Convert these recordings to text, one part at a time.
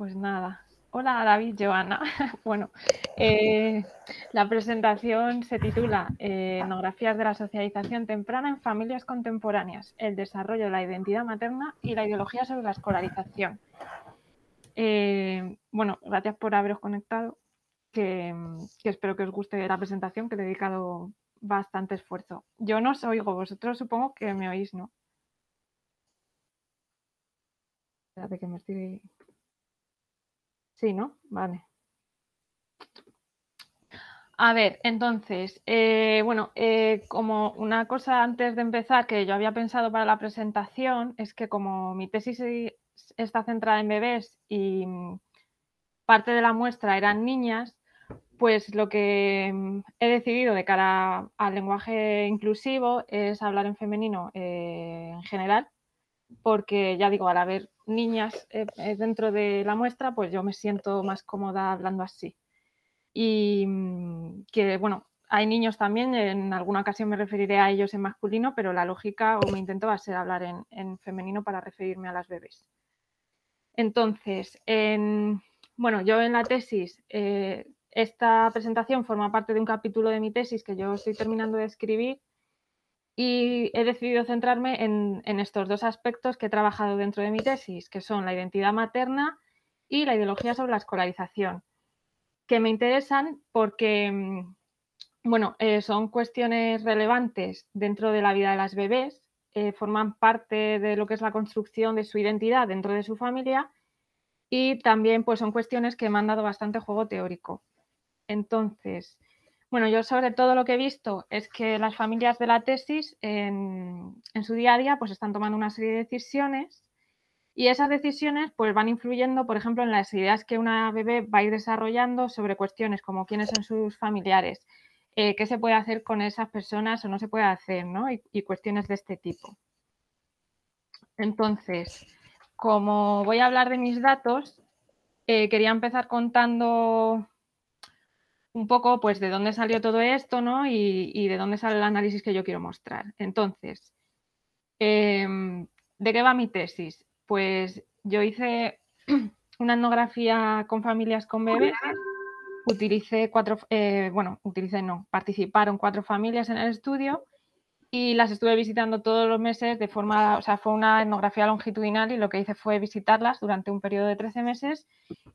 Pues nada. Hola David, Joana. bueno, eh, la presentación se titula "Enografías eh, de la socialización temprana en familias contemporáneas, el desarrollo de la identidad materna y la ideología sobre la escolarización. Eh, bueno, gracias por haberos conectado, que, espero que os guste la presentación, que he dedicado bastante esfuerzo. Yo no os oigo, vosotros supongo que me oís, ¿no? Espérate que me estoy Sí, ¿no? Vale. A ver, entonces, eh, bueno, eh, como una cosa antes de empezar que yo había pensado para la presentación, es que como mi tesis e-, está centrada en bebés y mm, parte de la muestra eran niñas, pues lo que mm, he decidido de cara al lenguaje inclusivo es hablar en femenino eh, en general, porque ya digo, al haber niñas eh, eh, dentro de la muestra, pues yo me siento más cómoda hablando así. Y mm, que, bueno, hay niños también, en alguna ocasión me referiré a ellos en masculino, pero la lógica o mi intento va a ser hablar en, femenino para referirme a las bebés. Entonces, bueno, yo en la tesis, eh, esta presentación forma parte de un capítulo de mi tesis que yo estoy terminando de escribir y he decidido centrarme en, estos dos aspectos que he trabajado dentro de mi tesis, que son la identidad materna y la ideología sobre la escolarización, que me interesan porque, mm, bueno, eh, son cuestiones relevantes dentro de la vida de las bebés, eh, forman parte de lo que es la construcción de su identidad dentro de su familia y también pues son cuestiones que me han dado bastante juego teórico. Entonces, bueno, yo sobre todo lo que he visto es que las familias de la tesis en, su día a día pues están tomando una serie de decisiones y esas decisiones pues van influyendo, por ejemplo, en las ideas que una bebé va a ir desarrollando sobre cuestiones como quiénes son sus familiares, eh, qué se puede hacer con esas personas o no se puede hacer, Y, cuestiones de este tipo. Entonces, como voy a hablar de mis datos, eh, quería empezar contando un poco pues de dónde salió todo esto, ¿no? Y, de dónde sale el análisis que yo quiero mostrar. Entonces, em, ¿de qué va mi tesis? Pues yo hice una etnografía con familias con bebés. Utilicé cuatro, eh, bueno, utilicé no, participaron cuatro familias en el estudio y las estuve visitando todos los meses de forma, o sea, fue una etnografía longitudinal y lo que hice fue visitarlas durante un periodo de 13 meses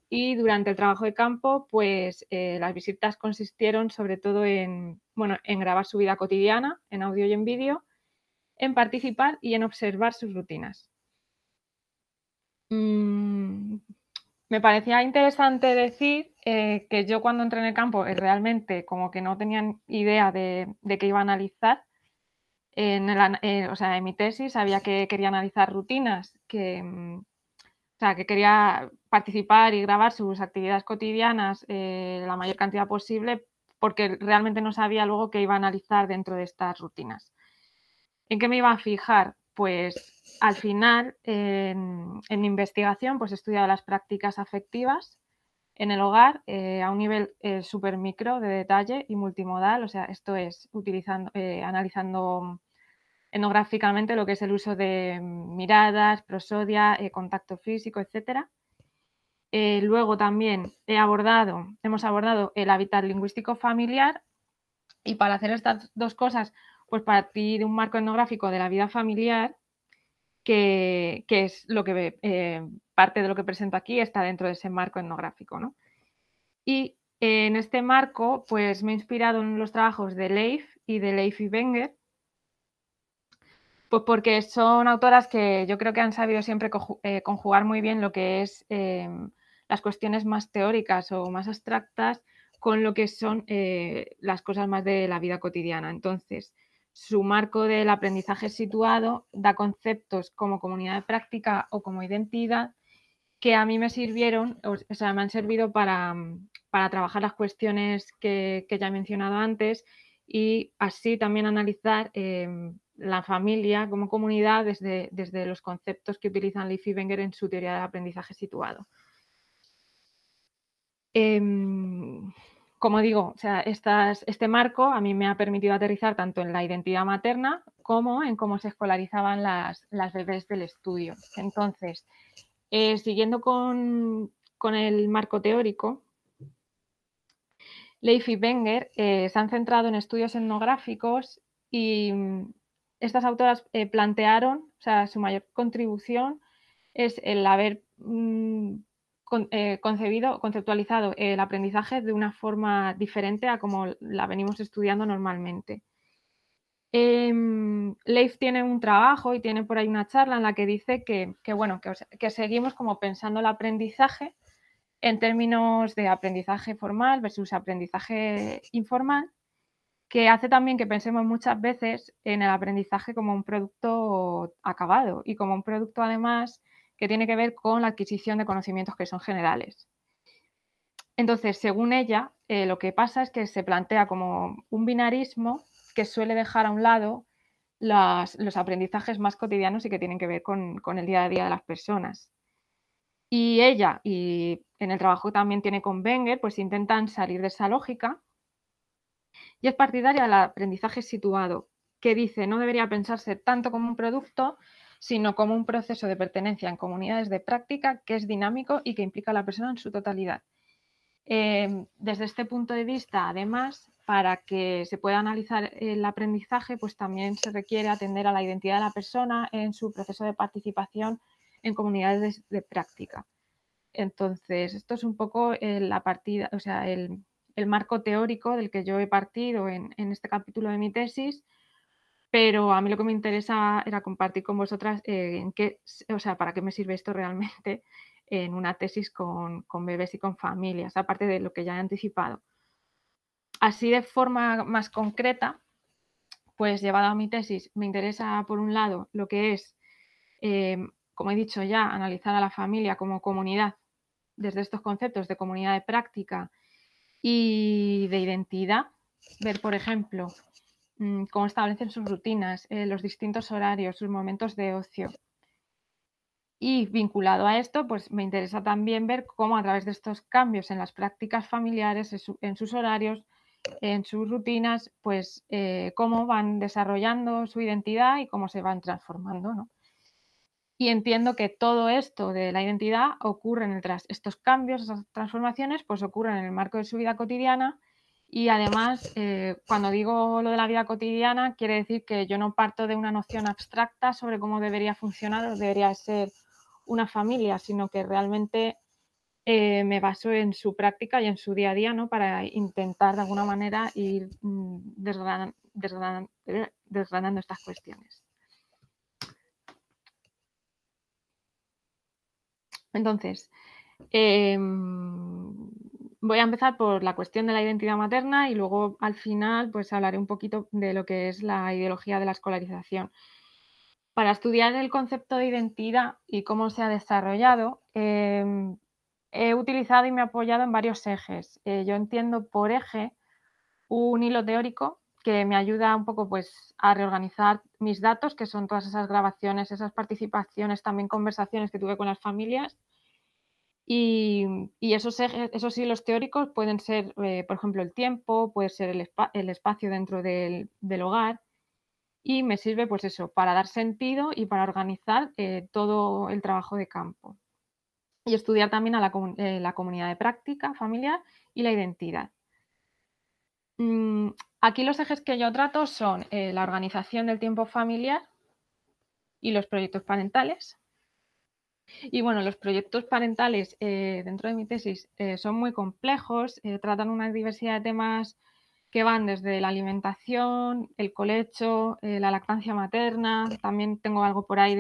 y durante el trabajo de campo, pues eh, las visitas consistieron sobre todo en, bueno, en grabar su vida cotidiana, en audio y en vídeo, en participar y en observar sus rutinas. Mm, me parecía interesante decir eh, que yo cuando entré en el campo eh, realmente como que no tenían idea de, de qué iba a analizar, eh, en, mi tesis sabía que quería analizar rutinas, mm, que, quería participar y grabar sus actividades cotidianas eh, la mayor cantidad posible porque realmente no sabía luego qué iba a analizar dentro de estas rutinas. ¿En qué me iba a fijar? Pues al final, en, mi investigación, pues he estudiado las prácticas afectivas en el hogar eh, a un nivel súper micro de detalle y multimodal, o sea, esto es utilizando, analizando etnográficamente lo que es el uso de miradas, prosodia, eh, contacto físico, etc. Eh, luego también he abordado, hemos abordado el hábitat lingüístico familiar y para hacer estas dos cosas, pues partir de un marco etnográfico de la vida familiar, que, es lo que eh, parte de lo que presento aquí está dentro de ese marco etnográfico. Y en este marco, pues me he inspirado en los trabajos de Leif y de Leif y Wenger, pues porque son autoras que yo creo que han sabido siempre eh, conjugar muy bien lo que es em, las cuestiones más teóricas o más abstractas con lo que son eh, las cosas más de la vida cotidiana. Entonces, su marco del aprendizaje situado da conceptos como comunidad de práctica o como identidad que a mí me sirvieron, o sea, me han servido para, mm, trabajar las cuestiones que, ya he mencionado antes y así también analizar em, la familia como comunidad desde, los conceptos que utilizan Leaf Wenger en su teoría de aprendizaje situado. Em, como digo, o sea, este marco a mí me ha permitido aterrizar tanto en la identidad materna como en cómo se escolarizaban las, bebés del estudio. Entonces, eh, siguiendo con, el marco teórico, Leif y Wenger eh, se han centrado en estudios etnográficos y, estas autoras eh, plantearon, o sea, su mayor contribución es el haber mm, eh, concebido, conceptualizado el aprendizaje de una forma diferente a como la venimos estudiando normalmente. Em, Leif tiene un trabajo y tiene por ahí una charla en la que dice que, bueno, que, seguimos como pensando el aprendizaje en términos de aprendizaje formal versus aprendizaje informal que hace también que pensemos muchas veces en el aprendizaje como un producto acabado y como un producto además que tiene que ver con la adquisición de conocimientos que son generales. Entonces, según ella, eh, lo que pasa es que se plantea como un binarismo que suele dejar a un lado los aprendizajes más cotidianos y que tienen que ver con, con el día a día de las personas. Y ella, y en el trabajo también tiene con Wenger, pues intentan salir de esa lógica y es partidaria del aprendizaje situado, que dice no debería pensarse tanto como un producto, sino como un proceso de pertenencia en comunidades de práctica que es dinámico y que implica a la persona en su totalidad. Em, desde este punto de vista, además, para que se pueda analizar el aprendizaje, pues también se requiere atender a la identidad de la persona en su proceso de participación en comunidades de, práctica. Entonces, esto es un poco la partida, o sea, el, el marco teórico del que yo he partido en, este capítulo de mi tesis, pero a mí lo que me interesa era compartir con vosotras eh, en qué, o sea, para qué me sirve esto realmente en una tesis con, bebés y con familias, aparte de lo que ya he anticipado. Así de forma más concreta, pues llevado a mi tesis, me interesa por un lado lo que es, eh, como he dicho ya, analizar a la familia como comunidad desde estos conceptos de comunidad de práctica y de identidad. Ver, por ejemplo, mm, cómo establecen sus rutinas, eh, los distintos horarios, sus momentos de ocio. Y vinculado a esto, pues me interesa también ver cómo a través de estos cambios en las prácticas familiares, en, sus horarios, en sus rutinas, pues eh, cómo van desarrollando su identidad y cómo se van transformando. ¿no? Y entiendo que todo esto de la identidad ocurre en el tras estos cambios, estas transformaciones, pues ocurren en el marco de su vida cotidiana. Y además, eh, cuando digo lo de la vida cotidiana, quiere decir que yo no parto de una noción abstracta sobre cómo debería funcionar o debería ser una familia, sino que realmente eh, me baso en su práctica y en su día a día, ¿no? Para intentar de alguna manera ir mm, desgranando estas cuestiones. Entonces, em, voy a empezar por la cuestión de la identidad materna y luego al final pues hablaré un poquito de lo que es la ideología de la escolarización. Para estudiar el concepto de identidad y cómo se ha desarrollado, em, he utilizado y me he apoyado en varios ejes. Eh, yo entiendo por eje un hilo teórico que me ayuda un poco pues a reorganizar mis datos, que son todas esas grabaciones, esas participaciones, también conversaciones que tuve con las familias. Y, esos, esos hilos teóricos pueden ser, eh, por ejemplo, el tiempo, puede ser el, espacio dentro del, hogar y me sirve pues eso, para dar sentido y para organizar eh, todo el trabajo de campo. Y estudiar también a la, eh, la comunidad de práctica familiar y la identidad. Mm, aquí los ejes que yo trato son eh, la organización del tiempo familiar y los proyectos parentales. Y bueno, los proyectos parentales eh, dentro de mi tesis eh, son muy complejos, tratan una diversidad de temas que van desde la alimentación, el colecho, la lactancia materna, también tengo algo por ahí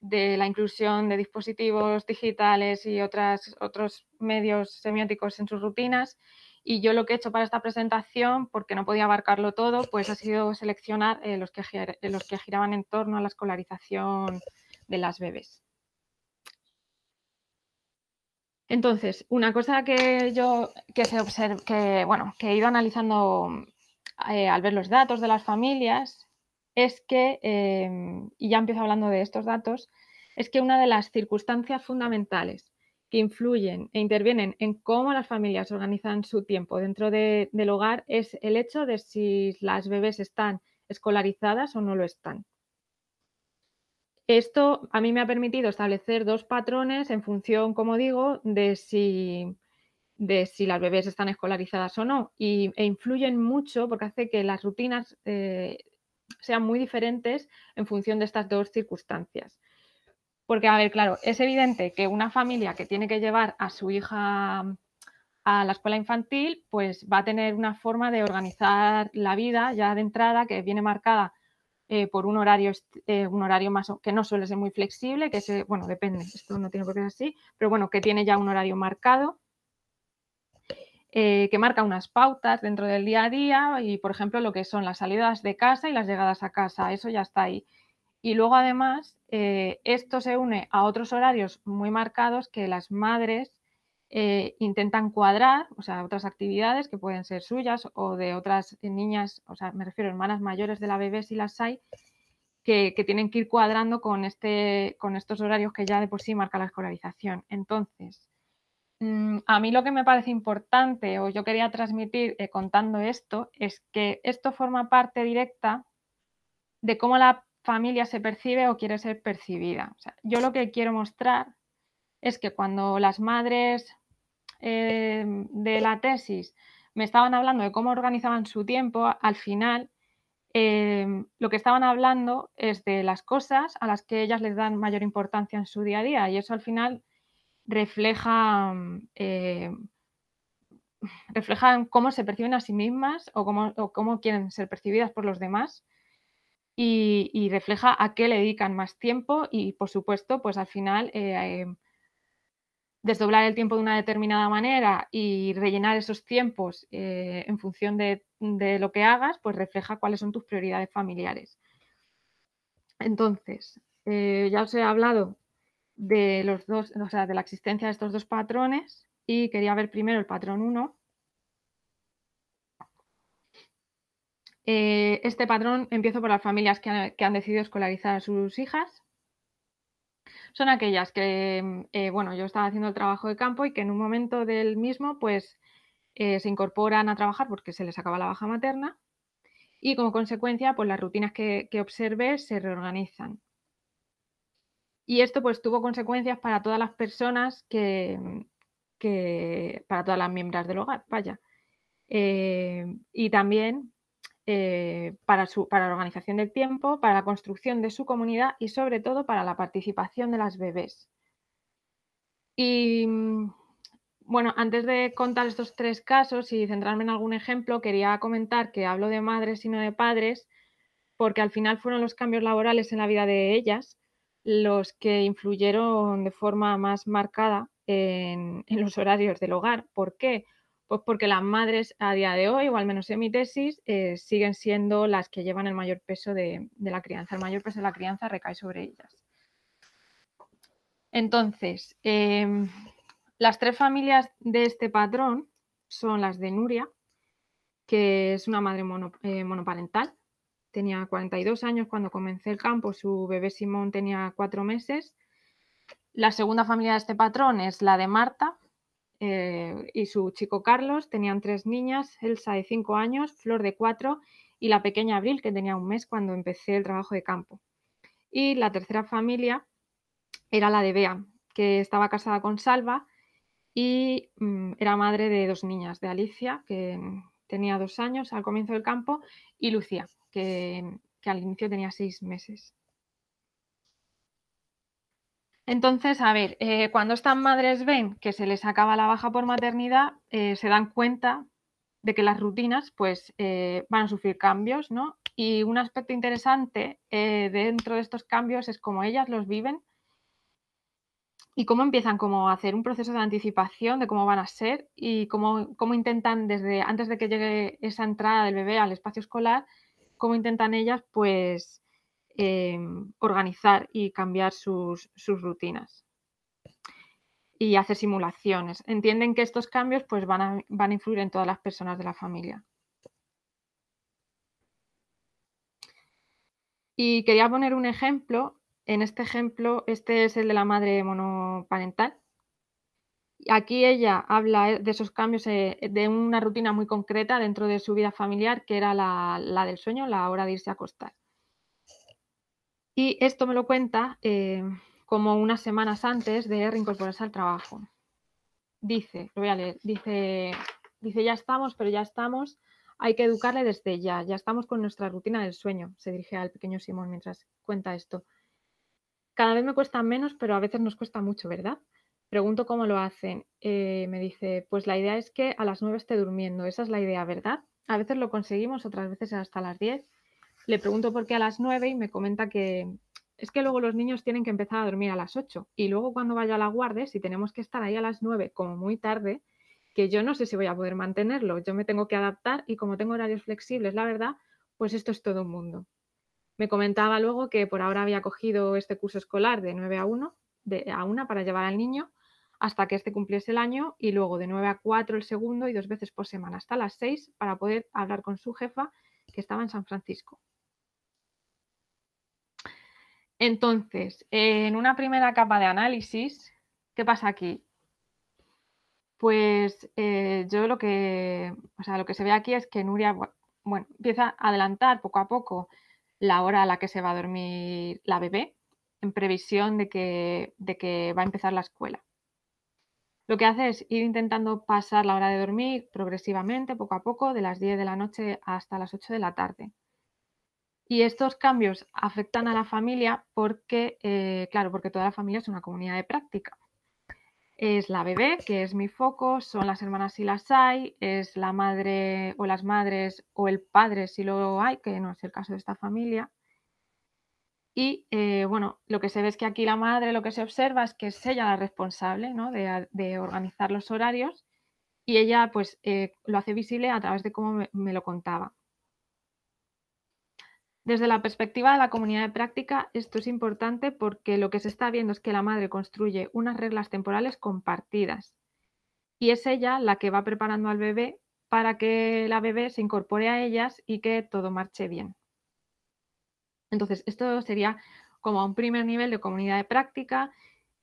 de, la inclusión de dispositivos digitales y otros medios semióticos en sus rutinas. Y yo lo que he hecho para esta presentación, porque no podía abarcarlo todo, pues ha sido seleccionar eh, los, que, los que giraban en torno a la escolarización de las bebés. Entonces, una cosa que yo que se que he ido analizando eh, al ver los datos de las familias es que, eh, y ya empiezo hablando de estos datos, es que una de las circunstancias fundamentales que influyen e intervienen en cómo las familias organizan su tiempo dentro del hogar es el hecho de si las bebés están escolarizadas o no lo están. Esto a mí me ha permitido establecer dos patrones en función, como digo, de si, de si las bebés están escolarizadas o no. Y, e influyen mucho porque hace que las rutinas eh, sean muy diferentes en función de estas dos circunstancias. Porque, a ver, claro, es evidente que una familia que tiene que llevar a su hija mm, a la escuela infantil, pues va a tener una forma de organizar la vida ya de entrada que viene marcada eh, por un horario, eh, un horario más que no suele ser muy flexible, que es, bueno, depende, esto no tiene por qué ser así, pero bueno, que tiene ya un horario marcado, eh, que marca unas pautas dentro del día a día y, por ejemplo, lo que son las salidas de casa y las llegadas a casa, eso ya está ahí. Y luego además eh, esto se une a otros horarios muy marcados que las madres eh, intentan cuadrar, o sea, otras actividades que pueden ser suyas o de otras niñas, o sea, me refiero a hermanas mayores de la bebé si las hay, que, tienen que ir cuadrando con, este, con estos horarios que ya de por sí marca la escolarización. Entonces, mm, a mí lo que me parece importante o yo quería transmitir eh, contando esto es que esto forma parte directa de cómo la familia se percibe o quiere ser percibida. yo lo que quiero mostrar es que cuando las madres em, de la tesis me estaban hablando de cómo organizaban su tiempo, al final em, lo que estaban hablando es de las cosas a las que ellas les dan mayor importancia en su día a día y eso al final refleja, em, cómo se perciben a sí mismas o cómo quieren ser percibidas por los demás y, refleja a qué le dedican más tiempo y, por supuesto, pues al final eh, em, desdoblar el tiempo de una determinada manera y rellenar esos tiempos eh, en función de, lo que hagas, pues refleja cuáles son tus prioridades familiares. Entonces, eh, ya os he hablado de, los dos, o sea, de la existencia de estos dos patrones y quería ver primero el patrón 1, Eh, este patrón empiezo por las familias que han, decidido escolarizar a sus hijas. Son aquellas que, eh, eh, bueno, yo estaba haciendo el trabajo de campo y que en un momento del mismo, pues, se incorporan a trabajar porque se les acaba la baja materna y como consecuencia, pues, las rutinas que, observé se reorganizan. Y esto, pues, tuvo consecuencias para todas las personas que, para todas las miembros del hogar, vaya. y también eh, para, la organización del tiempo, para la construcción de su comunidad y sobre todo para la participación de las bebés. Y mm, bueno, antes de contar estos tres casos y centrarme en algún ejemplo, quería comentar que hablo de madres y no de padres, porque al final fueron los cambios laborales en la vida de ellas los que influyeron de forma más marcada en, en los horarios del hogar. ¿Por qué? Pues porque las madres a día de hoy, o al menos en mi tesis, eh, siguen siendo las que llevan el mayor peso de, la crianza. El mayor peso de la crianza recae sobre ellas. Entonces, em, las tres familias de este patrón son las de Nuria, que es una madre eh, monoparental. Tenía 42 años cuando comencé el campo, su bebé Simón tenía cuatro meses. La segunda familia de este patrón es la de Marta, eh, y su chico Carlos tenían tres niñas, Elsa de cinco años, Flor de cuatro y la pequeña Abril, que tenía un mes cuando empecé el trabajo de campo. Y la tercera familia era la de Bea, que estaba casada con Salva y mm, era madre de dos niñas, de Alicia, que mm, tenía dos años al comienzo del campo, y Lucía, que mm, al inicio tenía seis meses. Entonces, a ver, eh, cuando estas madres ven que se les acaba la baja por maternidad, eh, se dan cuenta de que las rutinas pues, eh, van a sufrir cambios, ¿no? Y un aspecto interesante dentro de estos cambios es cómo ellas los viven y cómo empiezan como a hacer un proceso de anticipación de cómo van a ser y cómo, cómo intentan desde antes de que llegue esa entrada del bebé al espacio escolar, cómo intentan ellas pues Em, organizar y cambiar sus, rutinas y hacer simulaciones. Entienden que estos cambios pues, van, a, influir en todas las personas de la familia. Y quería poner un ejemplo. En este ejemplo, este es el de la madre monoparental. Aquí ella habla eh, de esos cambios, eh, de una rutina muy concreta dentro de su vida familiar, que era la, la del sueño, la hora de irse a acostar. Y esto me lo cuenta eh, como unas semanas antes de reincorporarse al trabajo. Dice, lo voy a leer, dice, dice, ya estamos, pero ya estamos, hay que educarle desde ya, ya estamos con nuestra rutina del sueño, se dirige al pequeño Simón mientras cuenta esto. Cada vez me cuesta menos, pero a veces nos cuesta mucho, ¿verdad? Pregunto cómo lo hacen. Eh, me dice, pues la idea es que a las nueve esté durmiendo. Esa es la idea, ¿verdad? A veces lo conseguimos, otras veces hasta las 10 le pregunto por qué a las 9 y me comenta que es que luego los niños tienen que empezar a dormir a las 8 y luego cuando vaya a la guardia, si tenemos que estar ahí a las 9 como muy tarde, que yo no sé si voy a poder mantenerlo, yo me tengo que adaptar y como tengo horarios flexibles, la verdad, pues esto es todo un mundo. Me comentaba luego que por ahora había cogido este curso escolar de 9 a 1, de, a una para llevar al niño hasta que este cumpliese el año y luego de 9 a 4 el segundo y dos veces por semana hasta las 6 para poder hablar con su jefa que estaba en San Francisco. Entonces, en una primera capa de análisis, ¿qué pasa aquí? Pues eh, yo lo que, lo que se ve aquí es que Nuria empieza a adelantar poco a poco la hora a la que se va a dormir la bebé en previsión de que, de que va a empezar la escuela. Lo que hace es ir intentando pasar la hora de dormir progresivamente, poco a poco, de las 10 de la noche hasta las 8 de la tarde. Y estos cambios afectan a la familia porque, eh, claro, porque toda la familia es una comunidad de práctica. Es la bebé, que es mi foco, son las hermanas si las hay, es la madre o las madres o el padre si lo hay, que no es el caso de esta familia. Y eh, bueno, lo que se ve es que aquí la madre lo que se observa es que es ella la responsable ¿no? de, organizar los horarios y ella pues eh, lo hace visible a través de cómo me lo contaba desde la perspectiva de la comunidad de práctica, esto es importante porque lo que se está viendo es que la madre construye unas reglas temporales compartidas y es ella la que va preparando al bebé para que la bebé se incorpore a ellas y que todo marche bien. Entonces, esto sería como un primer nivel de comunidad de práctica,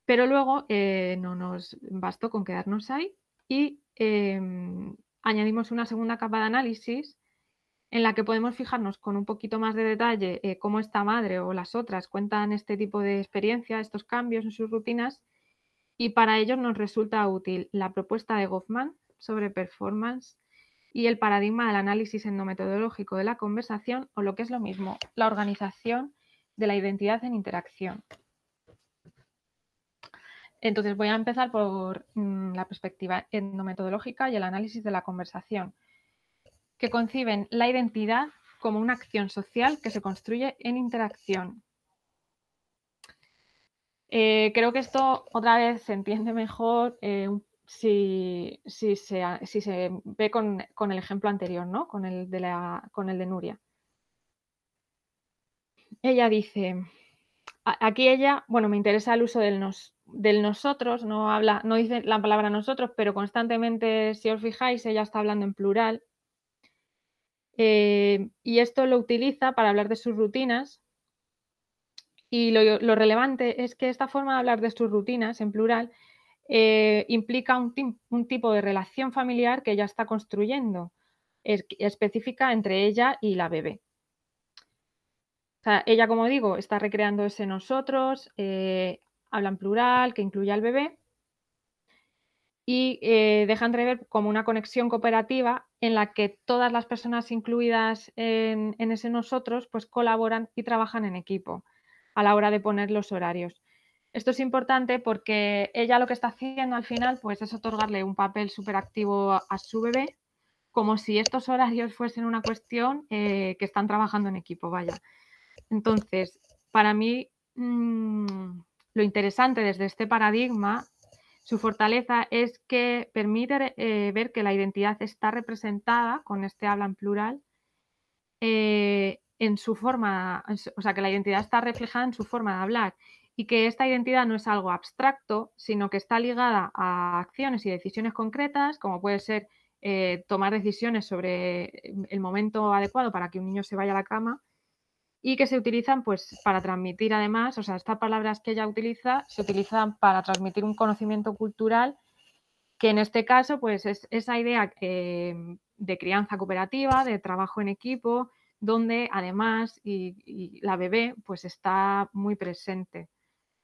pero luego eh, no nos bastó con quedarnos ahí y em, añadimos una segunda capa de análisis en la que podemos fijarnos con un poquito más de detalle eh, cómo esta madre o las otras cuentan este tipo de experiencia, estos cambios en sus rutinas, y para ello nos resulta útil la propuesta de Goffman sobre performance y el paradigma del análisis endometodológico de la conversación o lo que es lo mismo, la organización de la identidad en interacción. Entonces voy a empezar por mm, la perspectiva endometodológica y el análisis de la conversación que conciben la identidad como una acción social que se construye en interacción. Eh, creo que esto otra vez se entiende mejor eh, si, se, ve con, el ejemplo anterior, ¿no? con, el de Nuria. Ella dice, aquí ella, bueno, me interesa el uso del, nos, del nosotros, no, habla, no dice la palabra nosotros, pero constantemente, si os fijáis, ella está hablando en plural eh, y esto lo utiliza para hablar de sus rutinas. Y lo, relevante es que esta forma de hablar de sus rutinas, en plural, eh, implica un, tipo de relación familiar que ya está construyendo, específica entre ella y la bebé. ella, como digo, está recreando ese nosotros, eh, habla en plural, que incluye al bebé, y eh, deja entrever como una conexión cooperativa en la que todas las personas incluidas en, ese nosotros pues colaboran y trabajan en equipo a la hora de poner los horarios. Esto es importante porque ella lo que está haciendo al final pues es otorgarle un papel superactivo a su bebé, como si estos horarios fuesen una cuestión eh, que están trabajando en equipo, vaya. Entonces, para mí mm, lo interesante desde este paradigma su fortaleza es que permite eh, ver que la identidad está representada, con este habla en plural, eh, en su forma, o sea, que la identidad está reflejada en su forma de hablar y que esta identidad no es algo abstracto, sino que está ligada a acciones y decisiones concretas, como puede ser eh, tomar decisiones sobre el momento adecuado para que un niño se vaya a la cama y que se utilizan pues para transmitir además, o sea, estas palabras que ella utiliza se utilizan para transmitir un conocimiento cultural que en este caso pues es esa idea em, de crianza cooperativa, de trabajo en equipo, donde además y, la bebé pues está muy presente.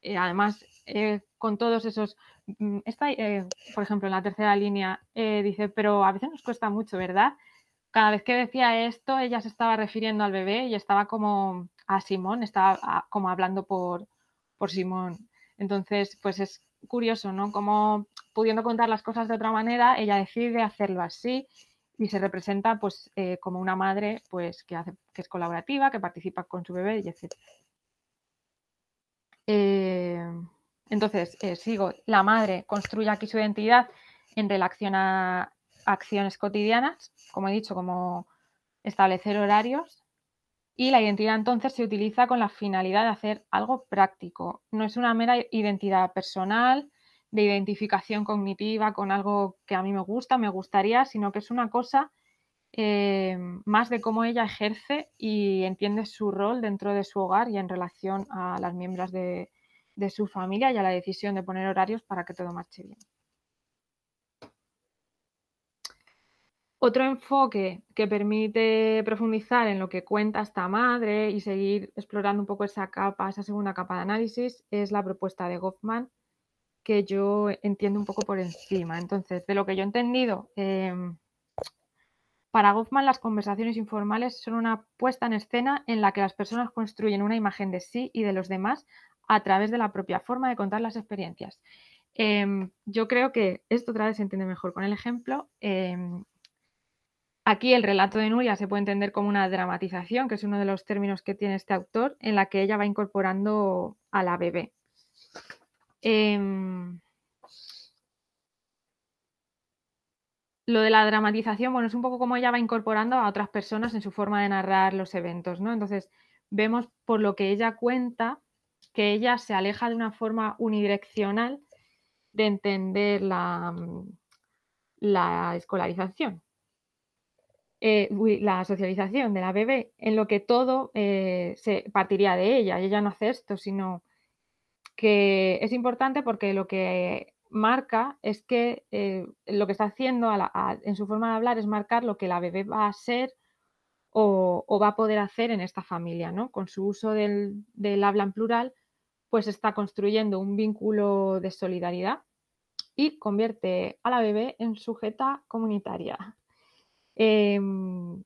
Eh, además, eh, con todos esos, mm, eh, por ejemplo, en la tercera línea dice, pero a veces nos cuesta mucho, ¿verdad? cada vez que decía esto, ella se estaba refiriendo al bebé y estaba como a Simón, estaba como hablando por, por Simón. Entonces, pues es curioso, ¿no? Como pudiendo contar las cosas de otra manera, ella decide hacerlo así y se representa pues eh, como una madre pues que, hace, que es colaborativa, que participa con su bebé y etc. Eh, entonces, eh, sigo, la madre construye aquí su identidad en relación a, acciones cotidianas, como he dicho, como establecer horarios. Y la identidad entonces se utiliza con la finalidad de hacer algo práctico. No es una mera identidad personal, de identificación cognitiva con algo que a mí me gusta, me gustaría, sino que es una cosa eh, más de cómo ella ejerce y entiende su rol dentro de su hogar y en relación a las miembros de, de su familia y a la decisión de poner horarios para que todo marche bien. Otro enfoque que permite profundizar en lo que cuenta esta madre y seguir explorando un poco esa capa, esa segunda capa de análisis, es la propuesta de Goffman, que yo entiendo un poco por encima. Entonces, de lo que yo he entendido, em, para Goffman las conversaciones informales son una puesta en escena en la que las personas construyen una imagen de sí y de los demás a través de la propia forma de contar las experiencias. Em, yo creo que esto otra vez se entiende mejor con el ejemplo. Em, Aquí el relato de Nuria se puede entender como una dramatización, que es uno de los términos que tiene este autor, en la que ella va incorporando a la bebé. Em, lo de la dramatización, bueno, es un poco como ella va incorporando a otras personas en su forma de narrar los eventos, ¿no? Entonces, vemos por lo que ella cuenta que ella se aleja de una forma unidireccional de entender la, mm, la escolarización. Eh, la socialización de la bebé, en lo que todo eh, se partiría de ella. Y ella no hace esto, sino que es importante porque lo que marca es que eh, lo que está haciendo en su forma de hablar es marcar lo que la bebé va a ser o, va a poder hacer en esta familia, ¿no? Con su uso del, del habla en plural, pues está construyendo un vínculo de solidaridad y convierte a la bebé en sujeta comunitaria. Em,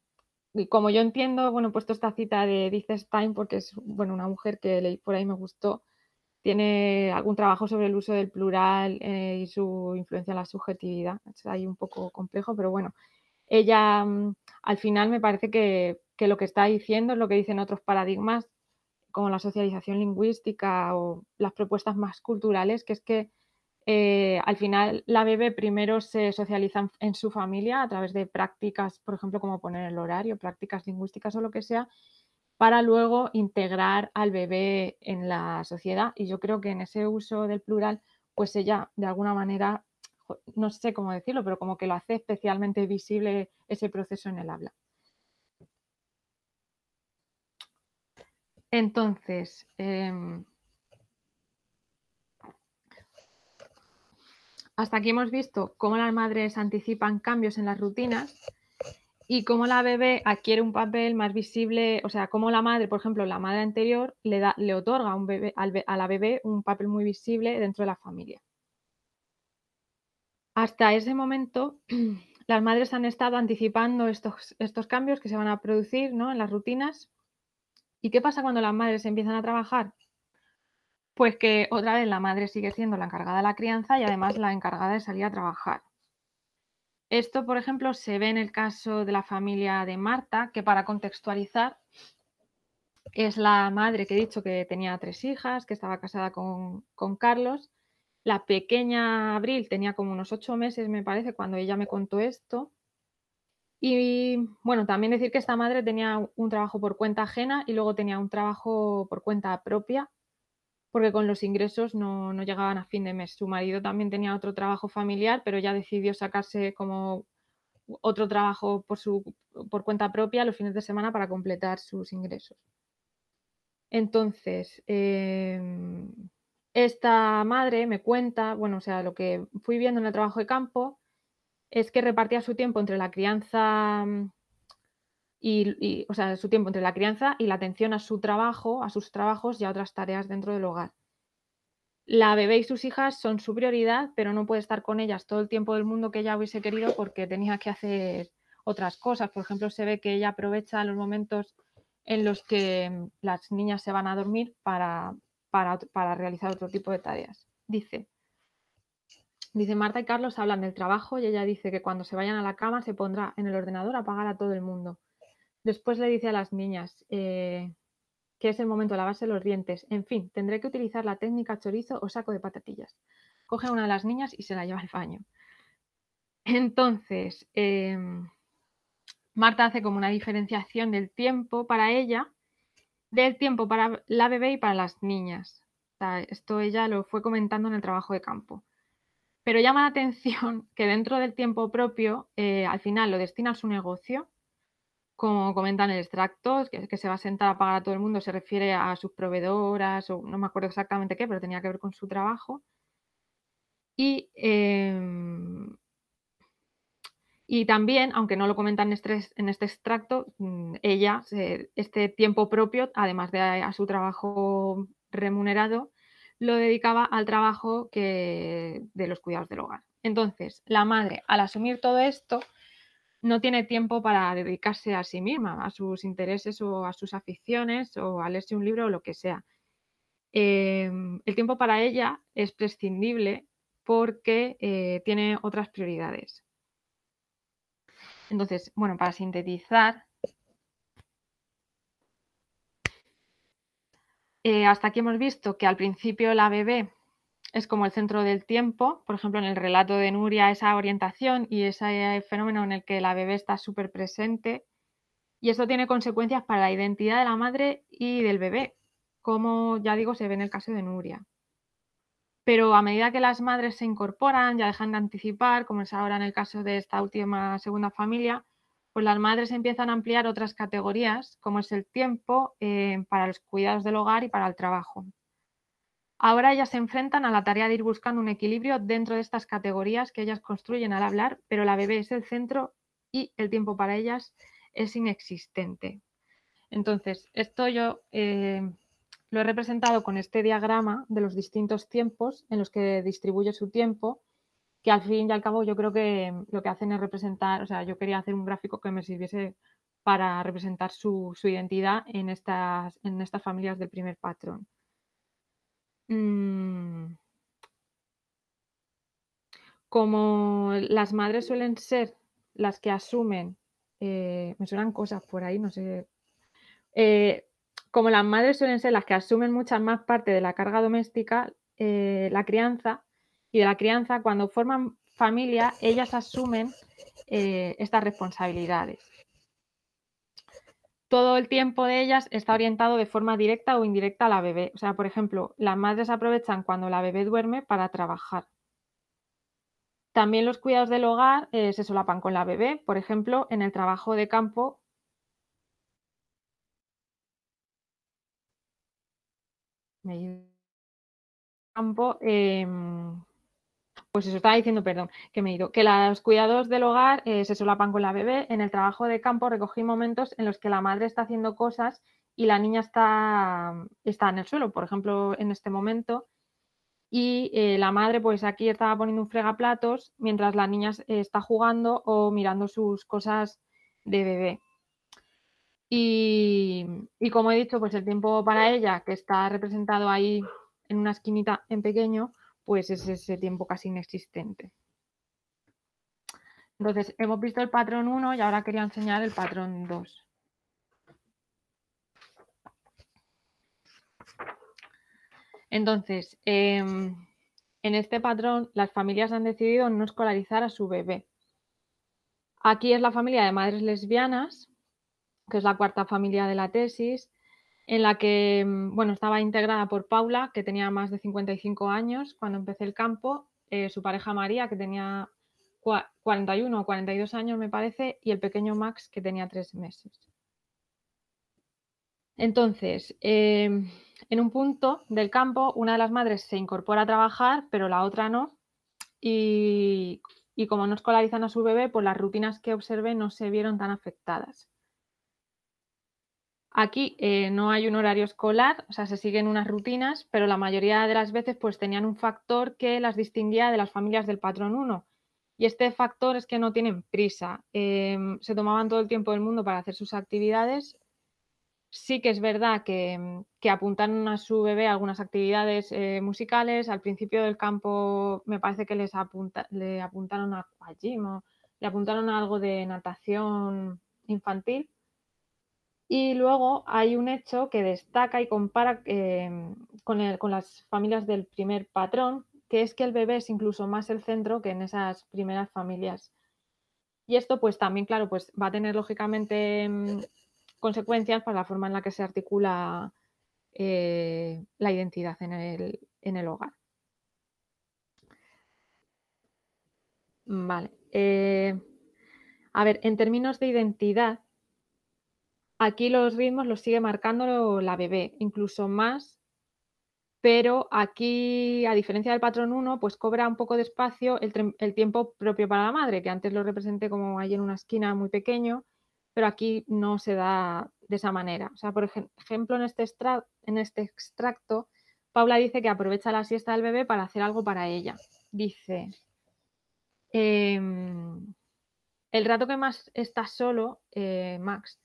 como yo entiendo, bueno, he puesto esta cita de Dice Stein porque es bueno, una mujer que leí por ahí me gustó. Tiene algún trabajo sobre el uso del plural eh, y su influencia en la subjetividad. Es ahí un poco complejo, pero bueno, ella mm, al final me parece que, que lo que está diciendo es lo que dicen otros paradigmas como la socialización lingüística o las propuestas más culturales, que es que eh, al final la bebé primero se socializa en, su familia a través de prácticas, por ejemplo, como poner el horario, prácticas lingüísticas o lo que sea, para luego integrar al bebé en la sociedad. Y yo creo que en ese uso del plural, pues ella de alguna manera, no sé cómo decirlo, pero como que lo hace especialmente visible ese proceso en el habla. Entonces, em, Hasta aquí hemos visto cómo las madres anticipan cambios en las rutinas y cómo la bebé adquiere un papel más visible, o sea, cómo la madre, por ejemplo, la madre anterior le, otorga a la bebé un papel muy visible dentro de la familia. Hasta ese momento, las madres han estado anticipando estos, estos cambios que se van a producir en las rutinas. ¿Y qué pasa cuando las madres empiezan a trabajar? Pues que otra vez la madre sigue siendo la encargada de la crianza y además la encargada de salir a trabajar. Esto, por ejemplo, se ve en el caso de la familia de Marta, que para contextualizar es la madre que he dicho que tenía tres hijas, que estaba casada con, con Carlos. La pequeña Abril tenía como unos ocho meses, me parece, cuando ella me contó esto. Y bueno, también decir que esta madre tenía un trabajo por cuenta ajena y luego tenía un trabajo por cuenta propia porque con los ingresos no, llegaban a fin de mes. Su marido también tenía otro trabajo familiar, pero ya decidió sacarse como otro trabajo por, su, por cuenta propia los fines de semana para completar sus ingresos. Entonces, em, esta madre me cuenta, bueno, o sea, lo que fui viendo en el trabajo de campo es que repartía su tiempo entre la crianza y, o sea, su tiempo entre la crianza y la atención a su trabajo, a sus trabajos y a otras tareas dentro del hogar. La bebé y sus hijas son su prioridad, pero no puede estar con ellas todo el tiempo del mundo que ella hubiese querido porque tenía que hacer otras cosas. Por ejemplo, se ve que ella aprovecha los momentos en los que mm, las niñas se van a dormir para, para, para realizar otro tipo de tareas. Dice, Dice Marta y Carlos hablan del trabajo y ella dice que cuando se vayan a la cama se pondrá en el ordenador a pagar a todo el mundo. Después le dice a las niñas eh, que es el momento de lavarse los dientes. En fin, tendré que utilizar la técnica chorizo o saco de patatillas. Coge a una de las niñas y se la lleva al baño. Entonces, eh, Marta hace como una diferenciación del tiempo para ella, del tiempo para la bebé y para las niñas. esto ella lo fue comentando en el trabajo de campo. Pero llama la atención que dentro del tiempo propio, eh, al final lo destina a su negocio como comentan en el extracto, que, se va a sentar a pagar a todo el mundo, se refiere a sus proveedoras, o no me acuerdo exactamente qué, pero tenía que ver con su trabajo. Y, em, y también, aunque no lo comentan en este, en este extracto, mm, ella, este tiempo propio, además de a, a su trabajo remunerado, lo dedicaba al trabajo que, de los cuidados del hogar. Entonces, la madre, al asumir todo esto, no tiene tiempo para dedicarse a sí misma, a sus intereses o a sus aficiones o a leerse un libro o lo que sea. Em, el tiempo para ella es prescindible porque eh, tiene otras prioridades. Entonces, bueno, para sintetizar, eh, hasta aquí hemos visto que al principio la bebé es como el centro del tiempo, por ejemplo, en el relato de Nuria, esa orientación y ese fenómeno en el que la bebé está súper presente. Y esto tiene consecuencias para la identidad de la madre y del bebé, como ya digo, se ve en el caso de Nuria. Pero a medida que las madres se incorporan, ya dejan de anticipar, como es ahora en el caso de esta última segunda familia, pues las madres empiezan a ampliar otras categorías, como es el tiempo eh, para los cuidados del hogar y para el trabajo. Ahora ellas se enfrentan a la tarea de ir buscando un equilibrio dentro de estas categorías que ellas construyen al hablar, pero la bebé es el centro y el tiempo para ellas es inexistente. Entonces, esto yo eh, lo he representado con este diagrama de los distintos tiempos en los que distribuye su tiempo, que al fin y al cabo yo creo que lo que hacen es representar, o sea, yo quería hacer un gráfico que me sirviese para representar su, su identidad en estas, en estas familias del primer patrón. Mm, como las madres suelen ser las que asumen, eh, me suenan cosas por ahí, no sé. Eh, como las madres suelen ser las que asumen mucha más parte de la carga doméstica, eh, la crianza, y de la crianza, cuando forman familia, ellas asumen estas responsabilidades todo el tiempo de ellas está orientado de forma directa o indirecta a la bebé. O sea, por ejemplo, las madres aprovechan cuando la bebé duerme para trabajar. También los cuidados del hogar eh, se solapan con la bebé, por ejemplo, en el trabajo de campo. campo em, pues eso estaba diciendo, perdón, que me he ido, que los cuidados del hogar eh, se solapan con la bebé. En el trabajo de campo recogí momentos en los que la madre está haciendo cosas y la niña está, está en el suelo, por ejemplo, en este momento. Y eh, la madre, pues aquí estaba poniendo un fregaplatos mientras la niña eh, está jugando o mirando sus cosas de bebé. Y, y como he dicho, pues el tiempo para ella, que está representado ahí en una esquinita en pequeño, pues es ese tiempo casi inexistente. Entonces, hemos visto el patrón 1 y ahora quería enseñar el patrón 2. Entonces, em, en este patrón, las familias han decidido no escolarizar a su bebé. Aquí es la familia de madres lesbianas, que es la cuarta familia de la tesis, en la que mm, bueno, estaba integrada por Paula, que tenía más de 55 años cuando empecé el campo, eh, su pareja María, que tenía 41 o 42 años, me parece, y el pequeño Max, que tenía tres meses. Entonces, em, en un punto del campo, una de las madres se incorpora a trabajar, pero la otra no. Y, y como no escolarizan a su bebé, pues las rutinas que observé no se vieron tan afectadas. Aquí eh, no hay un horario escolar, o sea, se siguen unas rutinas, pero la mayoría de las veces pues tenían un factor que las distinguía de las familias del patrón 1. Y este factor es que no tienen prisa, em, se tomaban todo el tiempo del mundo para hacer sus actividades. Sí que es verdad que, apuntaron a su bebé algunas actividades eh, musicales. Al principio del campo me parece que les apunta, le apuntaron a, le apuntaron a algo de natación infantil y luego hay un hecho que destaca y compara em, con, las familias del primer patrón, que es que el bebé es incluso más el centro que en esas primeras familias. Y esto pues también, claro, pues va a tener lógicamente em, consecuencias para la forma en la que se articula eh, la identidad en el, hogar. Vale. Eh, a ver, en términos de identidad, Aquí los ritmos los sigue marcando la bebé, incluso más, pero aquí, a diferencia del patrón 1, pues cobra un poco de espacio el, tiempo propio para la madre, que antes lo representé como ahí en una esquina muy pequeño, pero aquí no se da de esa manera. O sea, por ejemplo, este en este, extracto, Paula dice que aprovecha la siesta del bebé para hacer algo para ella. Dice, em, el rato que más está solo, eh, Max,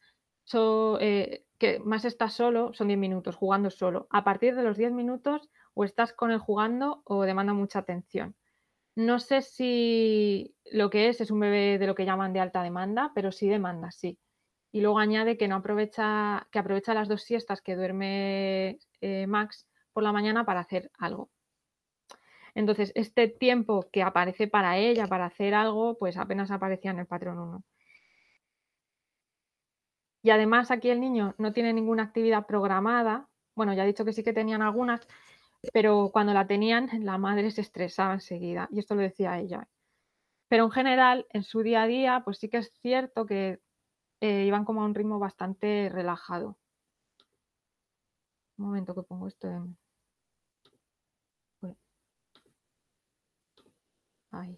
so, eh, que más estás solo son 10 minutos jugando solo. A partir de los 10 minutos o estás con él jugando o demanda mucha atención. No sé si lo que es es un bebé de lo que llaman de alta demanda, pero sí demanda, sí. Y luego añade que no aprovecha, que aprovecha las dos siestas que duerme eh, Max por la mañana para hacer algo. Entonces, este tiempo que aparece para ella, para hacer algo, pues apenas aparecía en el patrón 1. Y además aquí el niño no tiene ninguna actividad programada. Bueno, ya he dicho que sí que tenían algunas, pero cuando la tenían, la madre se estresaba enseguida. Y esto lo decía ella. Pero en general, en su día a día, pues sí que es cierto que eh, iban como a un ritmo bastante relajado. Un momento que pongo esto en... Ahí.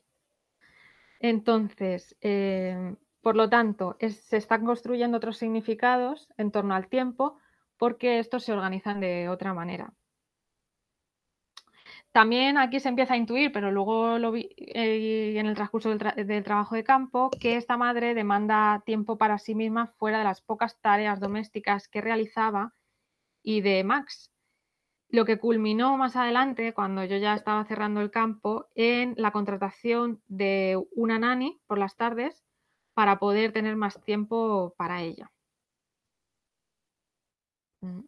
Entonces, em, por lo tanto, se están construyendo otros significados en torno al tiempo porque estos se organizan de otra manera. También aquí se empieza a intuir, pero luego lo vi eh, en el transcurso del, trabajo de campo, que esta madre demanda tiempo para sí misma fuera de las pocas tareas domésticas que realizaba y de Max. Lo que culminó más adelante, cuando yo ya estaba cerrando el campo, en la contratación de una nani por las tardes para poder tener más tiempo para ella. Mm.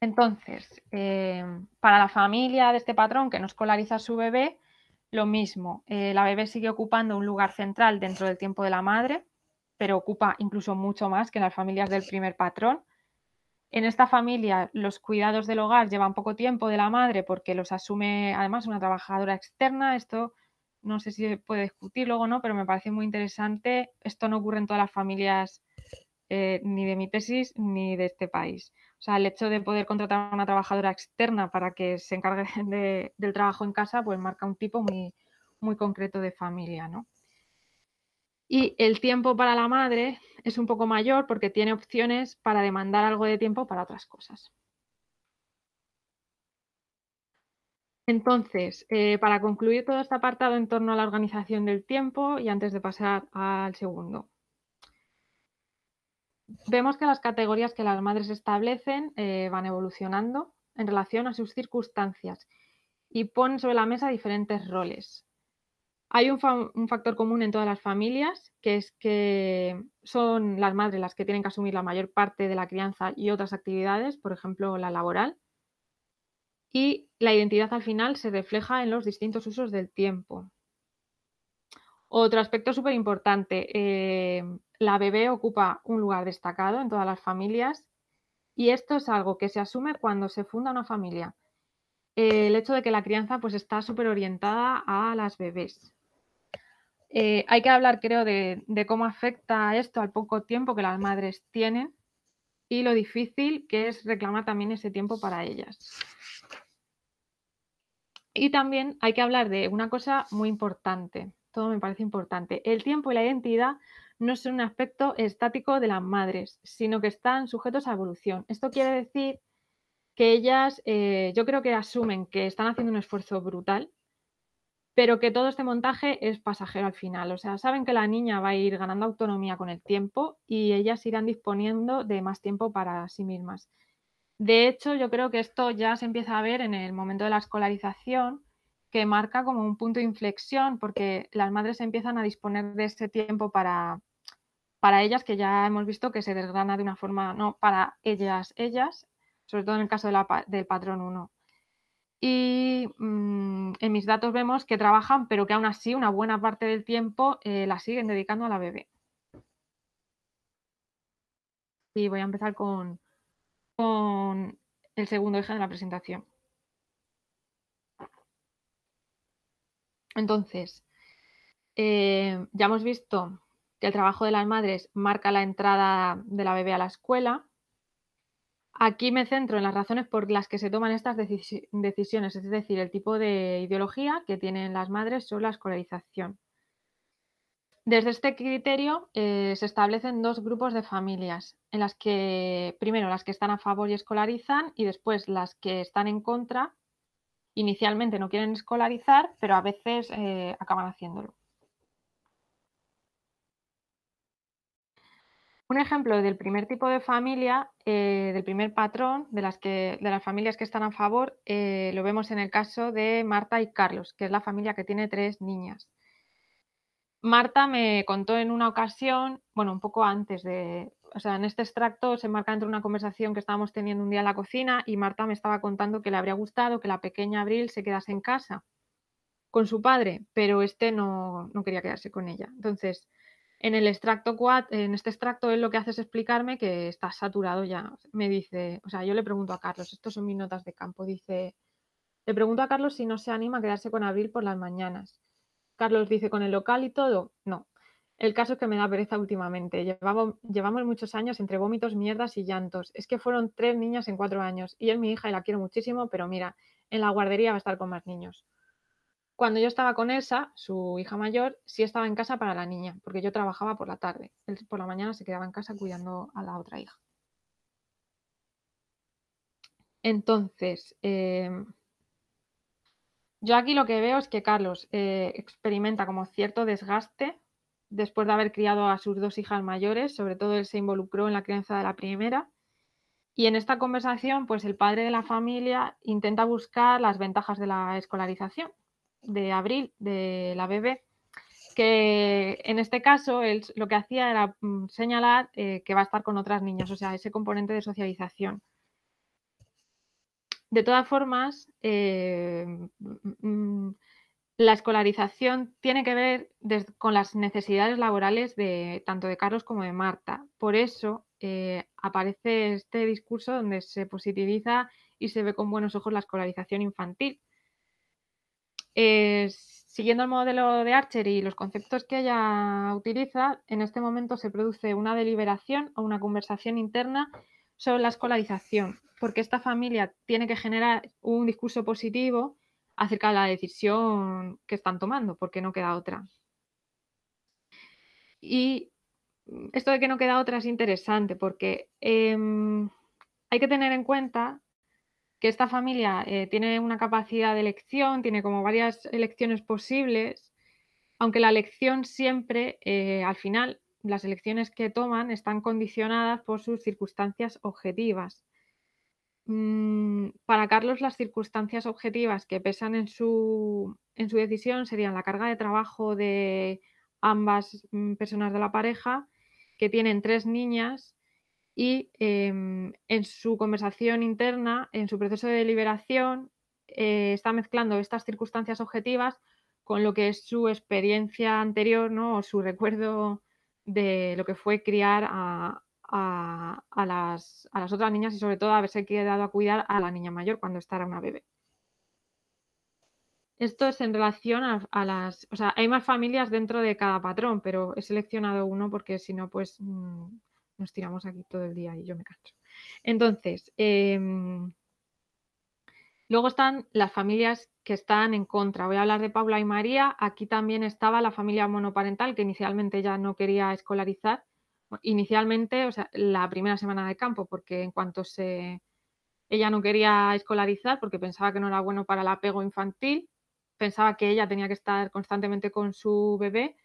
Entonces, eh, para la familia de este patrón que no escolariza a su bebé, lo mismo, eh, la bebé sigue ocupando un lugar central dentro del tiempo de la madre, pero ocupa incluso mucho más que en las familias del primer patrón. En esta familia los cuidados del hogar llevan poco tiempo de la madre porque los asume además una trabajadora externa. Esto no sé si puede discutir luego no, pero me parece muy interesante. Esto no ocurre en todas las familias eh, ni de mi tesis ni de este país. O sea, el hecho de poder contratar a una trabajadora externa para que se encargue del trabajo en casa, pues marca un tipo muy, muy concreto de familia, ¿no? Y el tiempo para la madre es un poco mayor porque tiene opciones para demandar algo de tiempo para otras cosas. Entonces, eh, para concluir todo este apartado en torno a la organización del tiempo y antes de pasar al segundo, vemos que las categorías que las madres establecen eh, van evolucionando en relación a sus circunstancias y ponen sobre la mesa diferentes roles. Hay un, factor común en todas las familias, que es que son las madres las que tienen que asumir la mayor parte de la crianza y otras actividades, por ejemplo, la laboral y la identidad al final se refleja en los distintos usos del tiempo. Otro aspecto súper importante, eh, la bebé ocupa un lugar destacado en todas las familias y esto es algo que se asume cuando se funda una familia. Eh, el hecho de que la crianza pues, está súper orientada a las bebés. Eh, hay que hablar, creo, de cómo afecta esto al poco tiempo que las madres tienen y lo difícil que es reclamar también ese tiempo para ellas. Y también hay que hablar de una cosa muy importante, todo me parece importante. El tiempo y la identidad no son un aspecto estático de las madres, sino que están sujetos a evolución. Esto quiere decir que ellas, eh, yo creo que asumen que están haciendo un esfuerzo brutal, pero que todo este montaje es pasajero al final. O sea, saben que la niña va a ir ganando autonomía con el tiempo y ellas irán disponiendo de más tiempo para sí mismas. De hecho, yo creo que esto ya se empieza a ver en el momento de la escolarización, que marca como un punto de inflexión, porque las madres empiezan a disponer de ese tiempo para, para ellas, que ya hemos visto que se desgrana de una forma, no, para ellas, ellas, sobre todo en el caso la, del patrón 1. Y mm, en mis datos vemos que trabajan, pero que aún así una buena parte del tiempo eh, la siguen dedicando a la bebé. Y voy a empezar con, con el segundo eje de la presentación. Entonces, eh, ya hemos visto que el trabajo de las madres marca la entrada de la bebé a la escuela. Aquí me centro en las razones por las que se toman estas decisiones, es decir, el tipo de ideología que tienen las madres sobre la escolarización. Desde este criterio eh, se establecen dos grupos de familias, en las que primero las que están a favor y escolarizan y después las que están en contra. Inicialmente no quieren escolarizar, pero a veces eh, acaban haciéndolo. Un ejemplo del primer tipo de familia, eh, del primer patrón, de las, que, de las familias que están a favor, lo vemos en el caso de Marta y Carlos, que es la familia que tiene tres niñas. Marta me contó en una ocasión, bueno, un poco antes de, o sea, en este extracto se marca entre una conversación que estábamos teniendo un día en la cocina y Marta me estaba contando que le habría gustado que la pequeña Abril se quedase en casa con su padre, pero este no, quería quedarse con ella. Entonces, en el extracto 4, en este extracto él lo que hace es explicarme que está saturado ya. Me dice, o sea, yo le pregunto a Carlos, esto son mis notas de campo, dice, le pregunto a Carlos si no se anima a quedarse con Abril por las mañanas. Carlos dice con el local y todo, no. El caso es que me da pereza últimamente. Llevamos, muchos años entre vómitos, mierdas y llantos. Es que fueron tres niñas en cuatro años y es mi hija y la quiero muchísimo, pero mira, en la guardería va a estar con más niños. Cuando yo estaba con Elsa, su hija mayor, sí estaba en casa para la niña, porque yo trabajaba por la tarde. Él por la mañana se quedaba en casa cuidando a la otra hija. Entonces, em, yo aquí lo que veo es que Carlos eh, experimenta como cierto desgaste después de haber criado a sus dos hijas mayores, sobre todo él se involucró en la crianza de la primera. Y en esta conversación, pues el padre de la familia intenta buscar las ventajas de la escolarización de Abril, de la bebé, que en este caso él lo que hacía era mm, señalar eh, que va a estar con otras niñas, o sea, ese componente de socialización. De todas formas, eh, la escolarización tiene que ver con las necesidades laborales de tanto de Carlos como de Marta. Por eso eh, aparece este discurso donde se positiviza y se ve con buenos ojos la escolarización infantil. Eh, siguiendo el modelo de Archer y los conceptos que ella utiliza, en este momento se produce una deliberación o una conversación interna sobre la escolarización, porque esta familia tiene que generar un discurso positivo acerca de la decisión que están tomando, porque no queda otra. Y esto de que no queda otra es interesante, porque em, hay que tener en cuenta que esta familia eh, tiene una capacidad de elección, tiene como varias elecciones posibles, aunque la elección siempre, eh, al final, las elecciones que toman están condicionadas por sus circunstancias objetivas. Mm, para Carlos las circunstancias objetivas que pesan en su, en su decisión serían la carga de trabajo de ambas mm, personas de la pareja, que tienen tres niñas, y em, en su conversación interna, en su proceso de deliberación, eh, está mezclando estas circunstancias objetivas con lo que es su experiencia anterior ¿no? o su recuerdo de lo que fue criar a, las, otras niñas y sobre todo haberse quedado a cuidar a la niña mayor cuando estará una bebé. Esto es en relación a, las... O sea, hay más familias dentro de cada patrón, pero he seleccionado uno porque si no, pues mm, nos tiramos aquí todo el día y yo me canso. Entonces, em, Luego están las familias que están en contra. Voy a hablar de Paula y María. Aquí también estaba la familia monoparental que inicialmente ya no quería escolarizar. Inicialmente, o sea, la primera semana de campo, porque en cuanto se ella no quería escolarizar porque pensaba que no era bueno para el apego infantil, pensaba que ella tenía que estar constantemente con su bebé,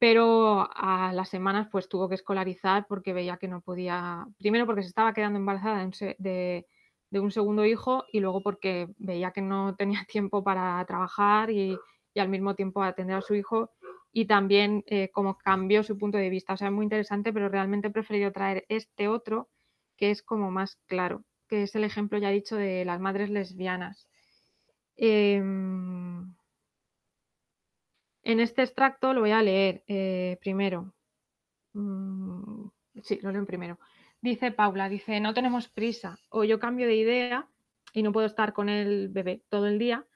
pero a las semanas pues tuvo que escolarizar porque veía que no podía, primero porque se estaba quedando embarazada de, de un segundo hijo y luego porque veía que no tenía tiempo para trabajar y, al mismo tiempo atender a su hijo y también eh, como cambió su punto de vista. O sea, es muy interesante, pero realmente he preferido traer este otro que es como más claro, que es el ejemplo ya dicho de las madres lesbianas. Em, en este extracto lo voy a leer eh, primero. Mm, sí, lo leo primero dice Paula, dice, no tenemos prisa, o yo cambio de idea y no puedo estar con el bebé todo el día,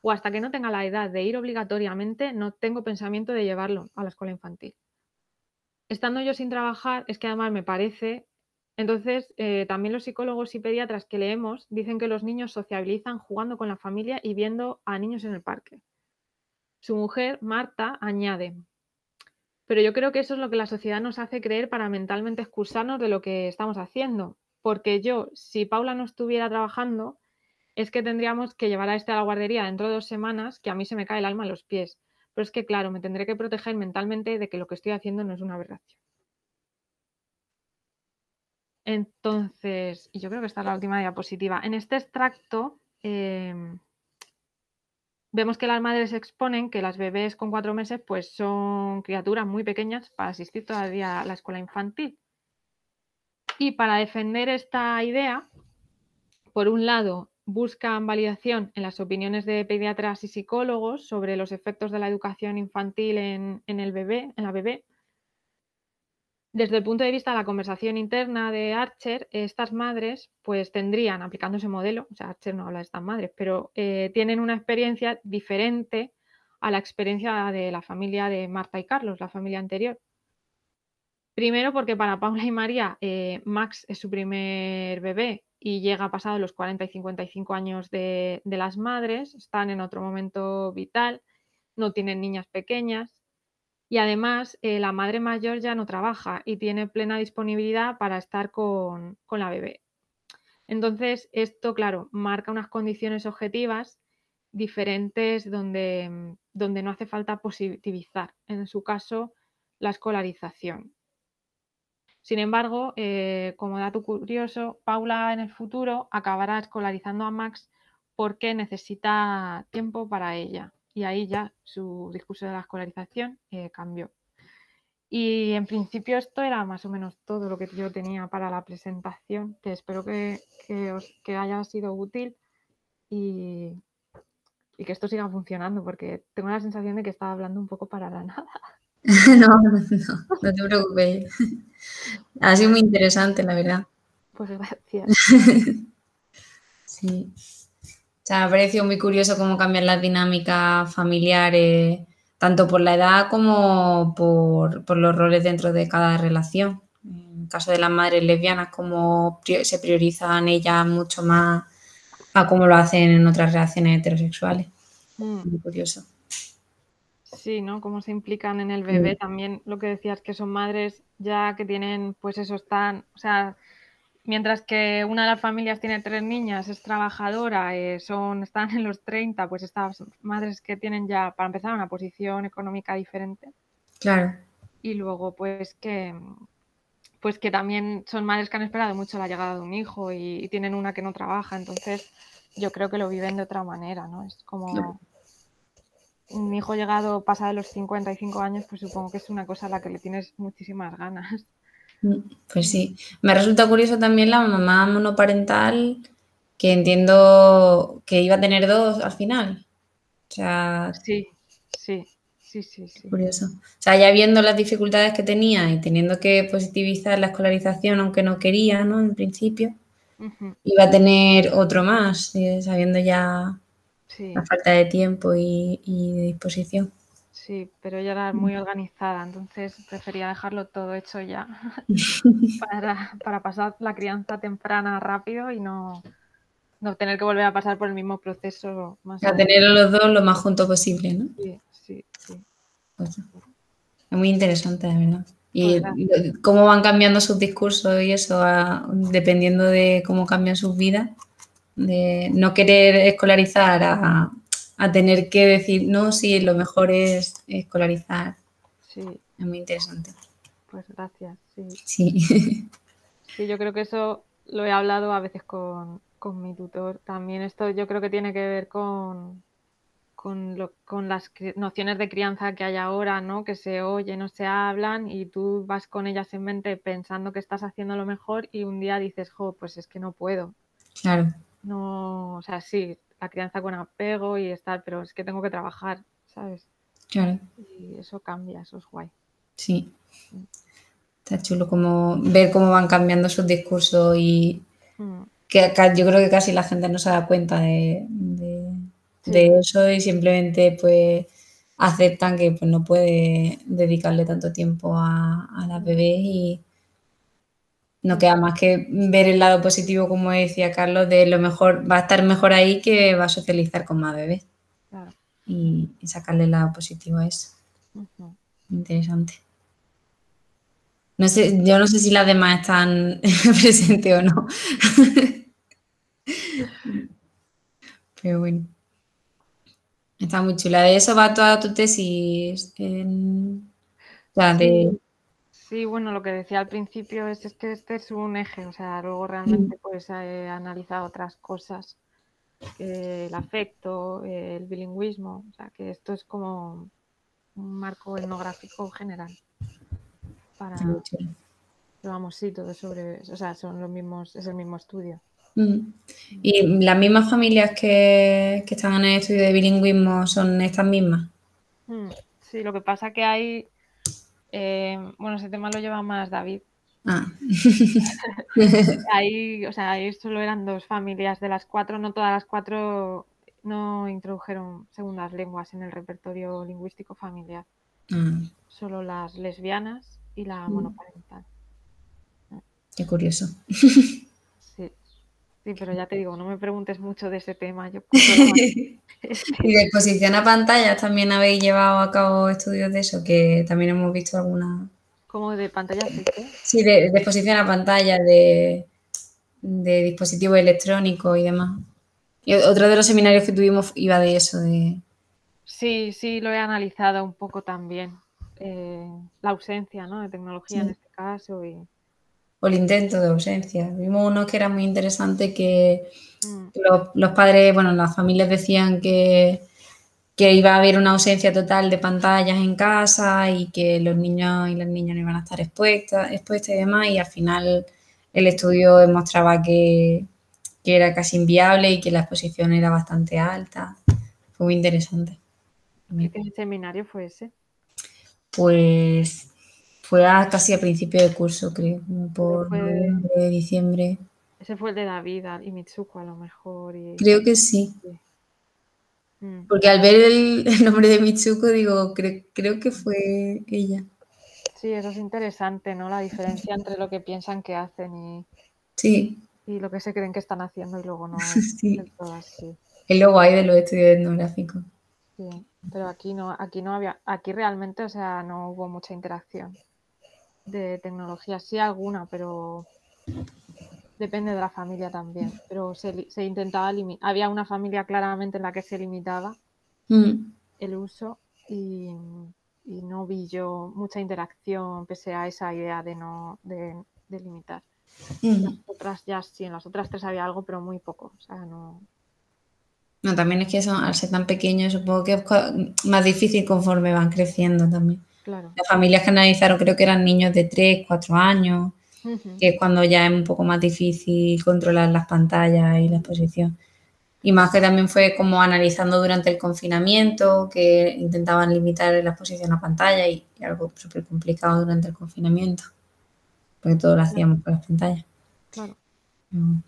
o hasta que no tenga la edad de ir obligatoriamente, no tengo pensamiento de llevarlo a la escuela infantil. Estando yo sin trabajar, es que además me parece, entonces eh, también los psicólogos y pediatras que leemos dicen que los niños sociabilizan jugando con la familia y viendo a niños en el parque. Su mujer, Marta, añade, pero yo creo que eso es lo que la sociedad nos hace creer para mentalmente excusarnos de lo que estamos haciendo. Porque yo, si Paula no estuviera trabajando, es que tendríamos que llevar a este a la guardería dentro de dos semanas, que a mí se me cae el alma a los pies. Pero es que, claro, me tendré que proteger mentalmente de que lo que estoy haciendo no es una aberración. Entonces, y yo creo que esta es la última diapositiva. En este extracto em, vemos que las madres exponen que las bebés con cuatro meses pues son criaturas muy pequeñas para asistir todavía a la escuela infantil. Y para defender esta idea, por un lado, buscan validación en las opiniones de pediatras y psicólogos sobre los efectos de la educación infantil en el bebé, en la bebé, desde el punto de vista de la conversación interna de Archer, estas madres pues tendrían, aplicando ese modelo, o sea, Archer no habla de estas madres, pero eh, tienen una experiencia diferente a la experiencia de la familia de Marta y Carlos, la familia anterior. Primero porque para Paula y María eh, Max es su primer bebé y llega pasado los 40 y 55 años de las madres, están en otro momento vital, no tienen niñas pequeñas, y además, eh, la madre mayor ya no trabaja y tiene plena disponibilidad para estar con, la bebé. Entonces, esto, claro, marca unas condiciones objetivas diferentes donde, mm, donde no hace falta positivizar, en su caso, la escolarización. Sin embargo, eh, como dato curioso, Paula en el futuro acabará escolarizando a Max porque necesita tiempo para ella y ahí ya su discurso de la escolarización eh, cambió. Y en principio esto era más o menos todo lo que yo tenía para la presentación, que espero que, que os, que haya sido útil y, y, que esto siga funcionando, porque tengo la sensación de que estaba hablando un poco para la nada. No, no, no te preocupes. Ha sido muy interesante, la verdad. Pues gracias. Sí. O sea, me ha parecido muy curioso cómo cambian las dinámicas familiares, tanto por la edad como por, los roles dentro de cada relación. En el caso de las madres lesbianas, cómo se priorizan ellas mucho más a cómo lo hacen en otras relaciones heterosexuales. Mm. Muy curioso. Sí, ¿no? Cómo se implican en el mm. bebé. También lo que decías, que son madres ya que tienen, pues eso, están, o sea, Mientras que una de las familias tiene tres niñas, es trabajadora, eh, son, están en los 30, pues estas madres que tienen ya, para empezar, una posición económica diferente. Claro. Y luego, pues que, pues que también son madres que han esperado mucho la llegada de un hijo y, tienen una que no trabaja, entonces yo creo que lo viven de otra manera, ¿no? Es como un hijo llegado pasa de los 55 años, pues supongo que es una cosa a la que le tienes muchísimas ganas. Pues sí. Me resulta curioso también la mamá monoparental que entiendo que iba a tener dos al final. O sea, sí, sí, sí, sí, Curioso. O sea, ya viendo las dificultades que tenía y teniendo que positivizar la escolarización, aunque no quería, ¿no? En principio, iba a tener otro más, eh, sabiendo ya la falta de tiempo y de disposición sí, pero ella era muy organizada, entonces prefería dejarlo todo hecho ya para, pasar la crianza temprana rápido y no, tener que volver a pasar por el mismo proceso. Más a tener los dos lo más juntos posible, ¿no? Sí, sí, pues sí. es muy interesante, de verdad. Y pues cómo van cambiando sus discursos y eso, ah, dependiendo de cómo cambian sus vidas, de no querer escolarizar a a tener que decir, no, sí, lo mejor es escolarizar. Sí. Es muy interesante. Pues gracias. Sí. sí. Sí, yo creo que eso lo he hablado a veces con, mi tutor. También esto yo creo que tiene que ver con, con, las nociones de crianza que hay ahora, ¿no? Que se oyen no se hablan y tú vas con ellas en mente pensando que estás haciendo lo mejor y un día dices, jo, pues es que no puedo. Claro. No, o sea, sí, la crianza con apego y estar, pero es que tengo que trabajar, ¿sabes? Claro. Y eso cambia, eso es guay. Sí. Está chulo como ver cómo van cambiando sus discursos y mm. que yo creo que casi la gente no se da cuenta de, eso y simplemente pues aceptan que pues, no puede dedicarle tanto tiempo a, a las bebés y, no queda más que ver el lado positivo, como decía Carlos, de lo mejor, va a estar mejor ahí que va a socializar con más bebés. Y, sacarle el lado positivo a eso. Interesante. No sé, yo no sé si las demás están presentes o no. Pero bueno. Está muy chula. De eso va toda tu tesis. de... Sí, bueno, lo que decía al principio es, que este es un eje, o sea, luego mm. realmente pues he analizado otras cosas, el afecto, el bilingüismo, o sea, que esto es como un marco etnográfico general para... vamos, sí, todo sobre, o sea, son los mismos, es el mismo estudio. Mm. ¿Y las mismas familias que, que están en el estudio de bilingüismo son estas mismas? Mm. Sí, lo que pasa que hay eh, bueno, ese tema lo lleva más David. Ah. ahí, solo eran dos familias de las cuatro, no todas las cuatro no introdujeron segundas lenguas en el repertorio lingüístico familiar. Mm. Solo las lesbianas y la mm. monoparental. Qué curioso. Sí, pero ya te digo, no me preguntes mucho de ese tema. Este. y de exposición a pantallas también habéis llevado a cabo estudios de eso, que también hemos visto alguna. ¿Cómo de pantallas? Sí, de, exposición a pantalla, de, de dispositivos electrónicos y demás. Y otro de los seminarios que tuvimos iba de eso, Sí, sí, lo he analizado un poco también. Eh, la ausencia ¿no? de tecnología en este caso y o el intento de ausencia. Vimos uno que era muy interesante que mm. los, padres, bueno, las familias decían que, iba a haber una ausencia total de pantallas en casa y que los niños y las niñas no iban a estar expuestas, y demás, y al final el estudio demostraba que, que, era casi inviable y que la exposición era bastante alta. Fue muy interesante. ¿Qué seminario fue ese? Pues fue casi a principio de curso, creo, por diciembre. Ese fue el de David y Mitsuko a lo mejor. Creo que sí. Mm. Porque al ver el, nombre de Mitsuko, digo, creo que fue ella. Sí, eso es interesante, ¿no? La diferencia entre lo que piensan que hacen y, sí. y lo que se creen que están haciendo y luego no. Y Es todo así. lo de los estudios etnográficos. Sí, pero aquí no, aquí no había, aquí realmente, o sea, no hubo mucha interacción de tecnología, sí alguna, pero depende de la familia también. Pero se, intentaba había una familia claramente en la que se limitaba mm. el uso y, no vi yo mucha interacción pese a esa idea de no de, limitar. Mm. Las otras ya sí, en las otras tres había algo, pero muy poco. no, también es que al ser tan pequeños, supongo que es más difícil conforme van creciendo también. Las familias que analizaron creo que eran niños de 3, 4 años, que es cuando ya es un poco más difícil controlar las pantallas y la exposición. Y más que también fue como analizando durante el confinamiento, que intentaban limitar la exposición a pantalla y, algo súper complicado durante el confinamiento, porque todo lo hacíamos con las pantallas. Mm.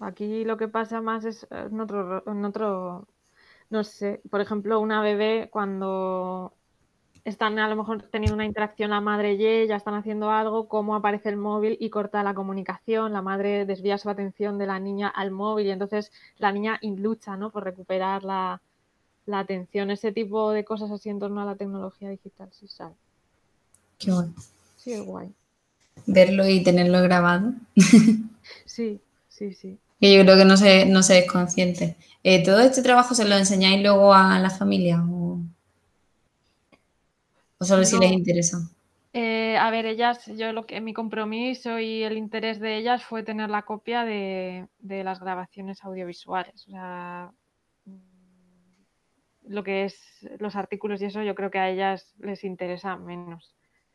Aquí lo que pasa más es en otro, no sé, por ejemplo, una bebé cuando están a lo mejor teniendo una interacción la madre y ya están haciendo algo, como aparece el móvil y corta la comunicación, la madre desvía su atención de la niña al móvil y entonces la niña lucha ¿no? por recuperar la, atención, ese tipo de cosas así en torno a la tecnología digital, sí sabe Qué bueno. Sí, guay. Verlo y tenerlo grabado. sí, sí, sí. yo creo que no se, no se es consciente. Eh, ¿Todo este trabajo se lo enseñáis luego a la familia? O? ¿O solo si les interesa? Eh, a ver, ellas, yo lo que mi compromiso y el interés de ellas fue tener la copia de, las grabaciones audiovisuales. O sea, mm, lo que es los artículos y eso, yo creo que a ellas les interesa menos.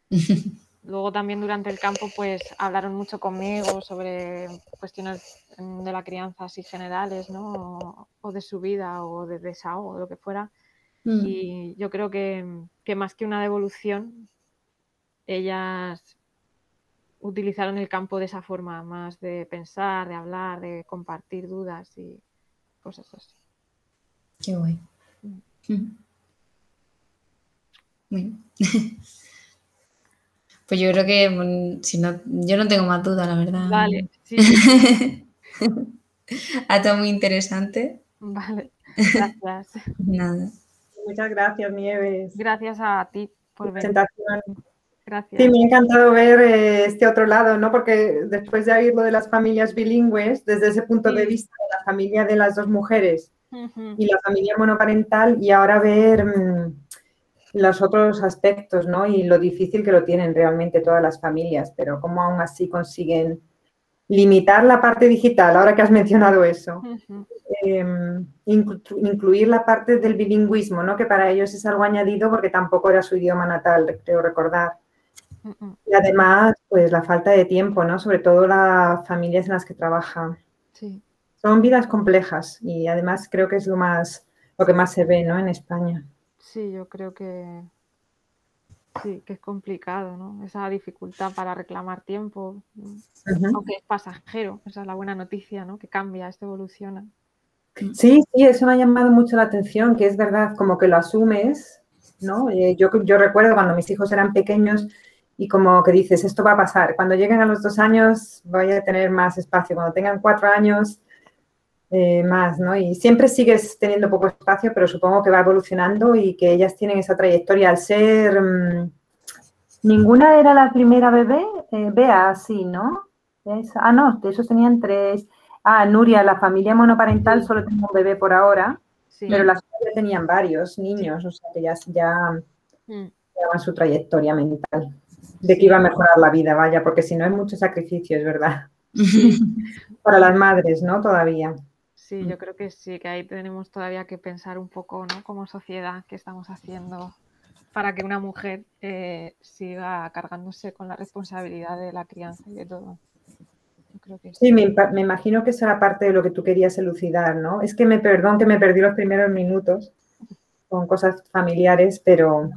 Luego también durante el campo, pues hablaron mucho conmigo sobre cuestiones de la crianza así generales, ¿no? O, de su vida o de desahogo, lo que fuera. Mm. Y yo creo que, más que una devolución, ellas utilizaron el campo de esa forma, más de pensar, de hablar, de compartir dudas y cosas así. Qué guay. Mm. Bueno. pues yo creo que si no, yo no tengo más duda, la verdad. Vale, ha estado muy interesante. Vale, gracias. Nada. Muchas gracias, Nieves. Gracias a ti por presentación. Gracias. Sí, me ha encantado ver eh, este otro lado, ¿no? Porque después de oír lo de las familias bilingües, desde ese punto de vista la familia de las dos mujeres y la familia monoparental, y ahora ver mm, los otros aspectos, ¿no? Y lo difícil que lo tienen realmente todas las familias, pero cómo aún así consiguen limitar la parte digital, ahora que has mencionado eso, em, incluir la parte del bilingüismo, ¿no? que para ellos es algo añadido porque tampoco era su idioma natal, creo recordar. Y además, pues la falta de tiempo, ¿no? Sobre todo las familias en las que trabajan. Son vidas complejas y además creo que es lo más, lo que más se ve, ¿no? En España. Sí, yo creo que, Sí, que es complicado, ¿no? Esa dificultad para reclamar tiempo, aunque es pasajero, esa es la buena noticia, ¿no? Que cambia, esto evoluciona. Sí, sí, eso me ha llamado mucho la atención, que es verdad, como que lo asumes, ¿no? Eh, yo, yo recuerdo cuando mis hijos eran pequeños y como que dices, esto va a pasar, cuando lleguen a los dos años voy a tener más espacio, cuando tengan cuatro años eh, más, ¿no? Y siempre sigues teniendo poco espacio, pero supongo que va evolucionando y que ellas tienen esa trayectoria al ser... Mm, ninguna era la primera bebé, vea eh, así, sí, ¿no? ah, no, de esos tenían tres. Ah, Nuria, la familia monoparental solo tiene un bebé por ahora, pero las otras tenían varios niños, o sea que ya, ya mm. su trayectoria mental de que iba a mejorar la vida, vaya, porque si no hay mucho sacrificio, es verdad. Para las madres, ¿no? Todavía sí, yo creo que sí, que ahí tenemos todavía que pensar un poco, ¿no? Como sociedad, qué estamos haciendo para que una mujer eh, siga cargándose con la responsabilidad de la crianza y de todo. sí, me, imagino que esa era parte de lo que tú querías elucidar, ¿no? Es que me perdón que me perdí los primeros minutos con cosas familiares, pero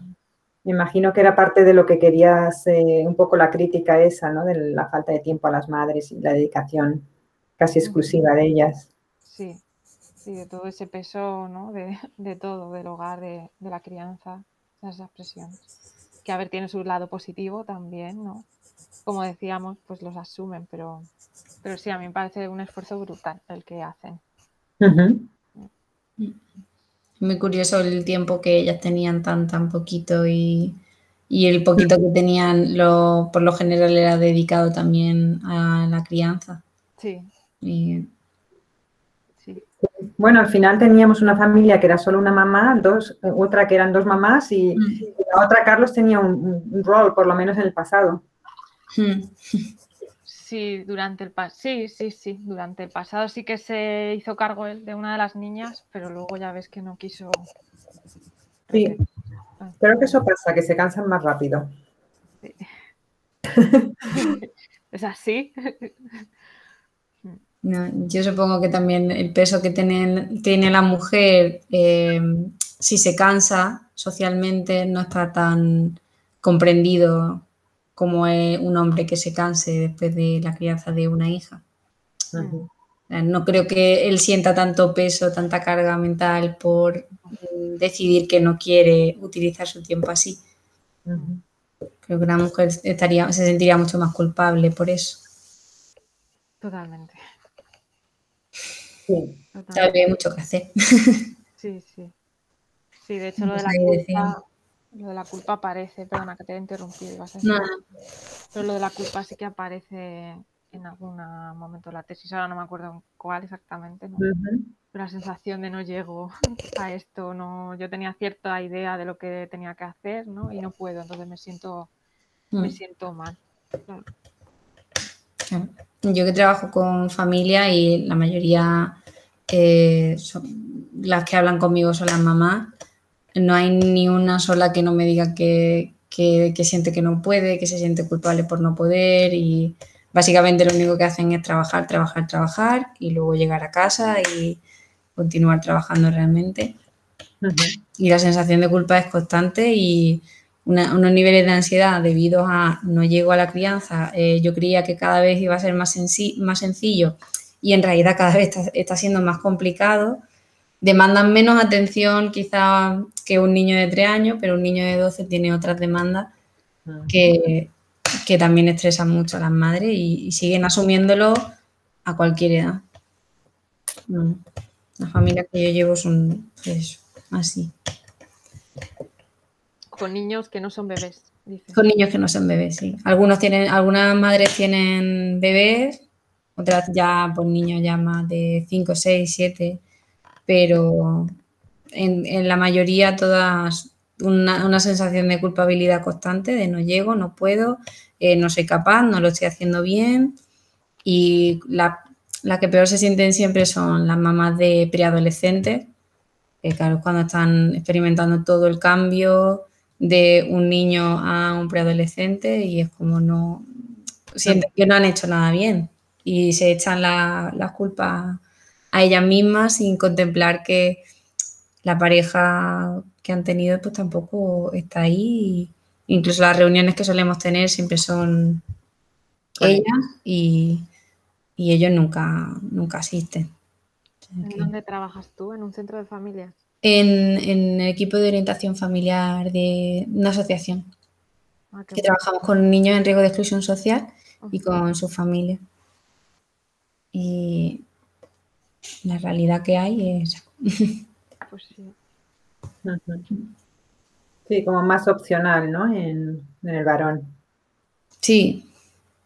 me imagino que era parte de lo que querías, eh, un poco la crítica esa, ¿no? De la falta de tiempo a las madres y la dedicación casi exclusiva de ellas. Sí, sí, de todo ese peso, ¿no? De, todo, del hogar, de, la crianza, esas presiones. Que a ver, tiene su lado positivo también, ¿no? Como decíamos, pues los asumen, pero, pero sí, a mí me parece un esfuerzo brutal el que hacen. Mm. Muy curioso el tiempo que ellas tenían tan, tan poquito y, el poquito que tenían lo, por lo general era dedicado también a la crianza. Sí. Y bueno, al final teníamos una familia que era solo una mamá, dos, eh, otra que eran dos mamás y, mm. la otra Carlos tenía un, rol, por lo menos en el pasado. Mm. Sí, durante el pasado, sí, sí, sí, durante el pasado sí que se hizo cargo él de una de las niñas, pero luego ya ves que no quiso. Sí, ah. creo que eso pasa, que se cansan más rápido. ¿Es así? yo supongo que también el peso que tiene, tiene la mujer, eh, si se cansa socialmente, no está tan comprendido como es un hombre que se canse después de la crianza de una hija. No creo que él sienta tanto peso, tanta carga mental por decidir que no quiere utilizar su tiempo así. Creo que la mujer estaría, se sentiría mucho más culpable por eso. Totalmente. Sí, todavía hay mucho que hacer. Sí, sí. Sí, de hecho lo de la culpa, lo de la culpa aparece, perdona que te he interrumpido, a pero lo de la culpa sí que aparece en algún momento de la tesis, ahora no me acuerdo cuál exactamente, pero la sensación de no llego a esto, no, yo tenía cierta idea de lo que tenía que hacer, ¿no? Y no puedo, entonces me siento, me mm. siento mal. Yo que trabajo con familia y la mayoría eh, son, las que hablan conmigo son las mamás, no hay ni una sola que no me diga que, que, siente que no puede, que se siente culpable por no poder y básicamente lo único que hacen es trabajar, trabajar, trabajar y luego llegar a casa y continuar trabajando realmente. Y la sensación de culpa es constante y unos niveles de ansiedad debido a no llego a la crianza, eh, yo creía que cada vez iba a ser más, más sencillo y en realidad cada vez está, siendo más complicado. Demandan menos atención quizá que un niño de 3 años, pero un niño de 12 tiene otras demandas ah. que, también estresan mucho a las madres y, siguen asumiéndolo a cualquier edad. la familia que yo llevo son pues, así. Con niños que no son bebés. Con niños que no son bebés, sí. Algunos tienen, algunas madres tienen bebés, otras ya, pues niños ya más de 5, 6, 7, pero en, la mayoría todas una, sensación de culpabilidad constante, de no llego, no puedo, eh, no soy capaz, no lo estoy haciendo bien. Y la, las que peor se sienten siempre son las mamás de preadolescentes, que eh, claro, cuando están experimentando todo el cambio, de un niño a un preadolescente y es como no, sienten que no han hecho nada bien y se echan las la culpas a ellas mismas sin contemplar que la pareja que han tenido pues tampoco está ahí. Incluso las reuniones que solemos tener siempre son ellas y, ellos nunca, nunca asisten. ¿En dónde trabajas tú? ¿En un centro de familias? en, el equipo de orientación familiar de una asociación ah, que trabajamos con niños en riesgo de exclusión social y con su familia Y la realidad que hay es... Pues sí. como más opcional, ¿no? En, el varón. Sí.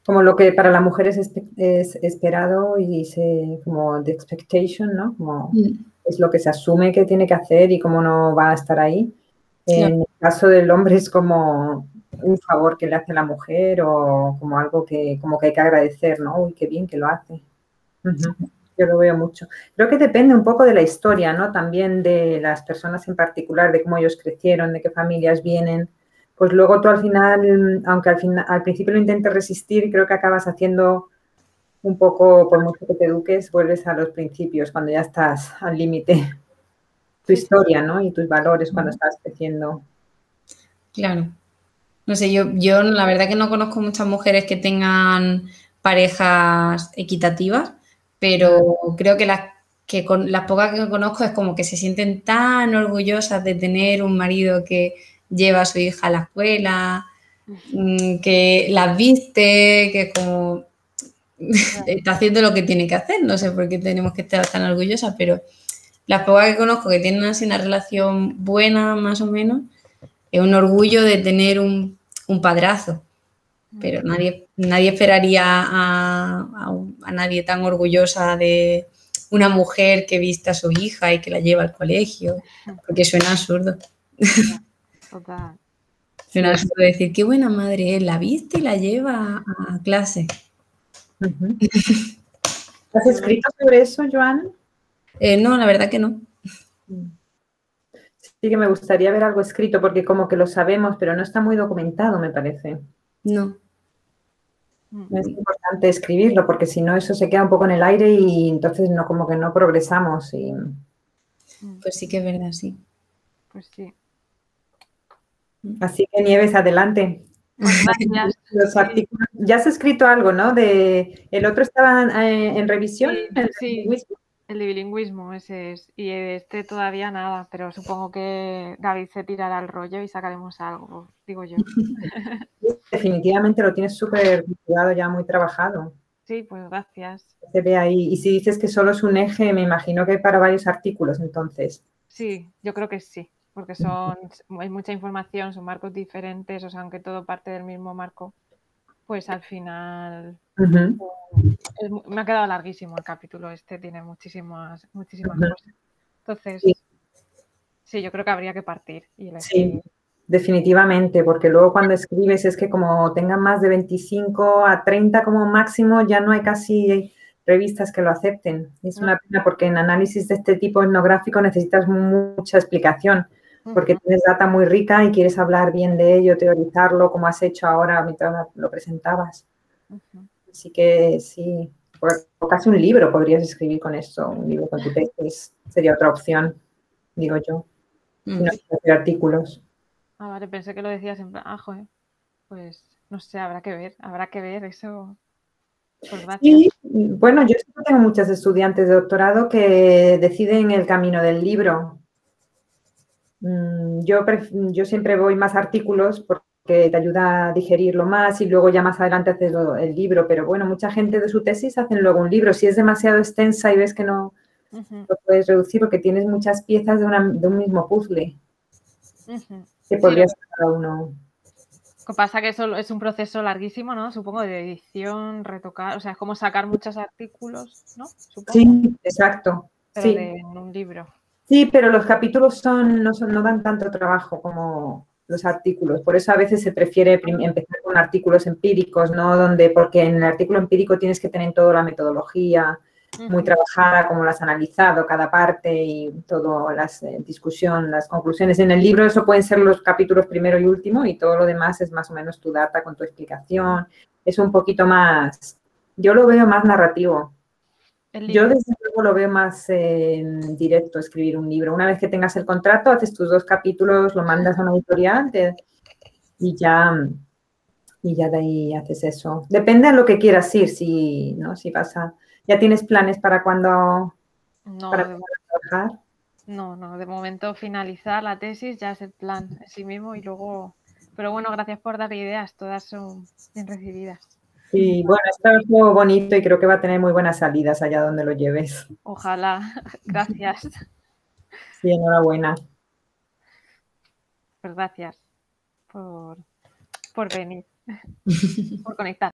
Como lo que para la mujer es, esperado y se, como de expectation, ¿no? Como... Mm es lo que se asume que tiene que hacer y cómo no va a estar ahí. En el caso del hombre es como un favor que le hace la mujer o como algo que como que hay que agradecer, ¿no? Uy, qué bien que lo hace. Yo lo veo mucho. Creo que depende un poco de la historia, ¿no? También de las personas en particular, de cómo ellos crecieron, de qué familias vienen. Pues luego tú al final, aunque al, final, al principio lo intentes resistir, creo que acabas haciendo un poco, por mucho que te eduques, vuelves a los principios, cuando ya estás al límite, tu historia, ¿no? Y tus valores cuando estás creciendo. Claro. No sé, yo, yo la verdad que no conozco muchas mujeres que tengan parejas equitativas, pero creo que las que con las pocas que conozco es como que se sienten tan orgullosas de tener un marido que lleva a su hija a la escuela, mm, que las viste, que como está haciendo lo que tiene que hacer, no sé por qué tenemos que estar tan orgullosas, pero las pocas que conozco que tienen una relación buena, más o menos, es un orgullo de tener un, padrazo. Pero mm. nadie, nadie esperaría a, nadie tan orgullosa de una mujer que vista a su hija y que la lleva al colegio, porque suena absurdo. suena absurdo decir, qué buena madre es, la viste y la lleva a clase. ¿Has escrito sobre eso, Joana? Eh, no, la verdad que no. Sí que me gustaría ver algo escrito, porque como que lo sabemos, pero no está muy documentado, me parece. No. Es importante escribirlo, porque si no, eso se queda un poco en el aire y entonces no, como que no progresamos. Pues sí que es verdad, sí. Pues sí. Así que Nieves, adelante. Ya Los Ya has escrito algo, ¿no? el otro estaba eh, en, revisión. el, bilingüismo, ese es. Y este todavía nada, pero supongo que David se tirará al rollo y sacaremos algo, digo yo. Definitivamente lo tienes súper cuidado ya, muy trabajado. Sí, pues gracias. Se ve ahí. Y si dices que solo es un eje, me imagino que para varios artículos, entonces. Sí, yo creo que sí porque son, hay mucha información, son marcos diferentes, o sea, aunque todo parte del mismo marco, pues al final eh, me ha quedado larguísimo el capítulo este, tiene muchísimas, muchísimas cosas. Entonces, sí. yo creo que habría que partir. Y sí, definitivamente, porque luego cuando escribes es que como tengan más de 25 a 30 como máximo, ya no hay casi revistas que lo acepten. Es una pena porque en análisis de este tipo etnográfico necesitas mucha explicación porque tienes data muy rica y quieres hablar bien de ello, teorizarlo, como has hecho ahora mientras lo presentabas. Así que sí, o pues, casi un libro podrías escribir con esto, un libro con tu texto. sería otra opción, digo yo. No mm. hacer artículos. Ah, vale, pensé que lo decías en plan, ah, joder, pues no sé, habrá que ver, habrá que ver eso. sí, bueno, yo tengo muchas estudiantes de doctorado que deciden el camino del libro, Mm, yo, yo siempre voy más artículos porque te ayuda a digerirlo más y luego ya más adelante haces el libro, pero bueno, mucha gente de su tesis hacen luego un libro. Si es demasiado extensa y ves que no lo puedes reducir porque tienes muchas piezas de, un mismo puzzle, que podría sí. cada uno. Pasa que eso es un proceso larguísimo, ¿no? Supongo, de edición, retocar, o sea, es como sacar muchos artículos, ¿no? Sí, exacto. sí. en un libro. Sí, pero los capítulos son, no, son, no dan tanto trabajo como los artículos. Por eso a veces se prefiere empezar con artículos empíricos, ¿no? Donde, porque en el artículo empírico tienes que tener toda la metodología muy trabajada, como las has analizado, cada parte y toda la eh, discusión, las conclusiones. En el libro eso pueden ser los capítulos primero y último y todo lo demás es más o menos tu data con tu explicación. Es un poquito más, yo lo veo más narrativo, yo desde luego lo veo más en directo escribir un libro. Una vez que tengas el contrato, haces tus dos capítulos, lo mandas a una editorial y ya y ya de ahí haces eso. Depende de lo que quieras ir, si no, si pasa. ya tienes planes para cuando no, trabajar. No, no, de momento finalizar la tesis ya es el plan en sí mismo y luego pero bueno, gracias por dar ideas, todas son bien recibidas. Sí, bueno, está muy bonito y creo que va a tener muy buenas salidas allá donde lo lleves. Ojalá, gracias. Sí, enhorabuena. Pues gracias por venir, por conectar.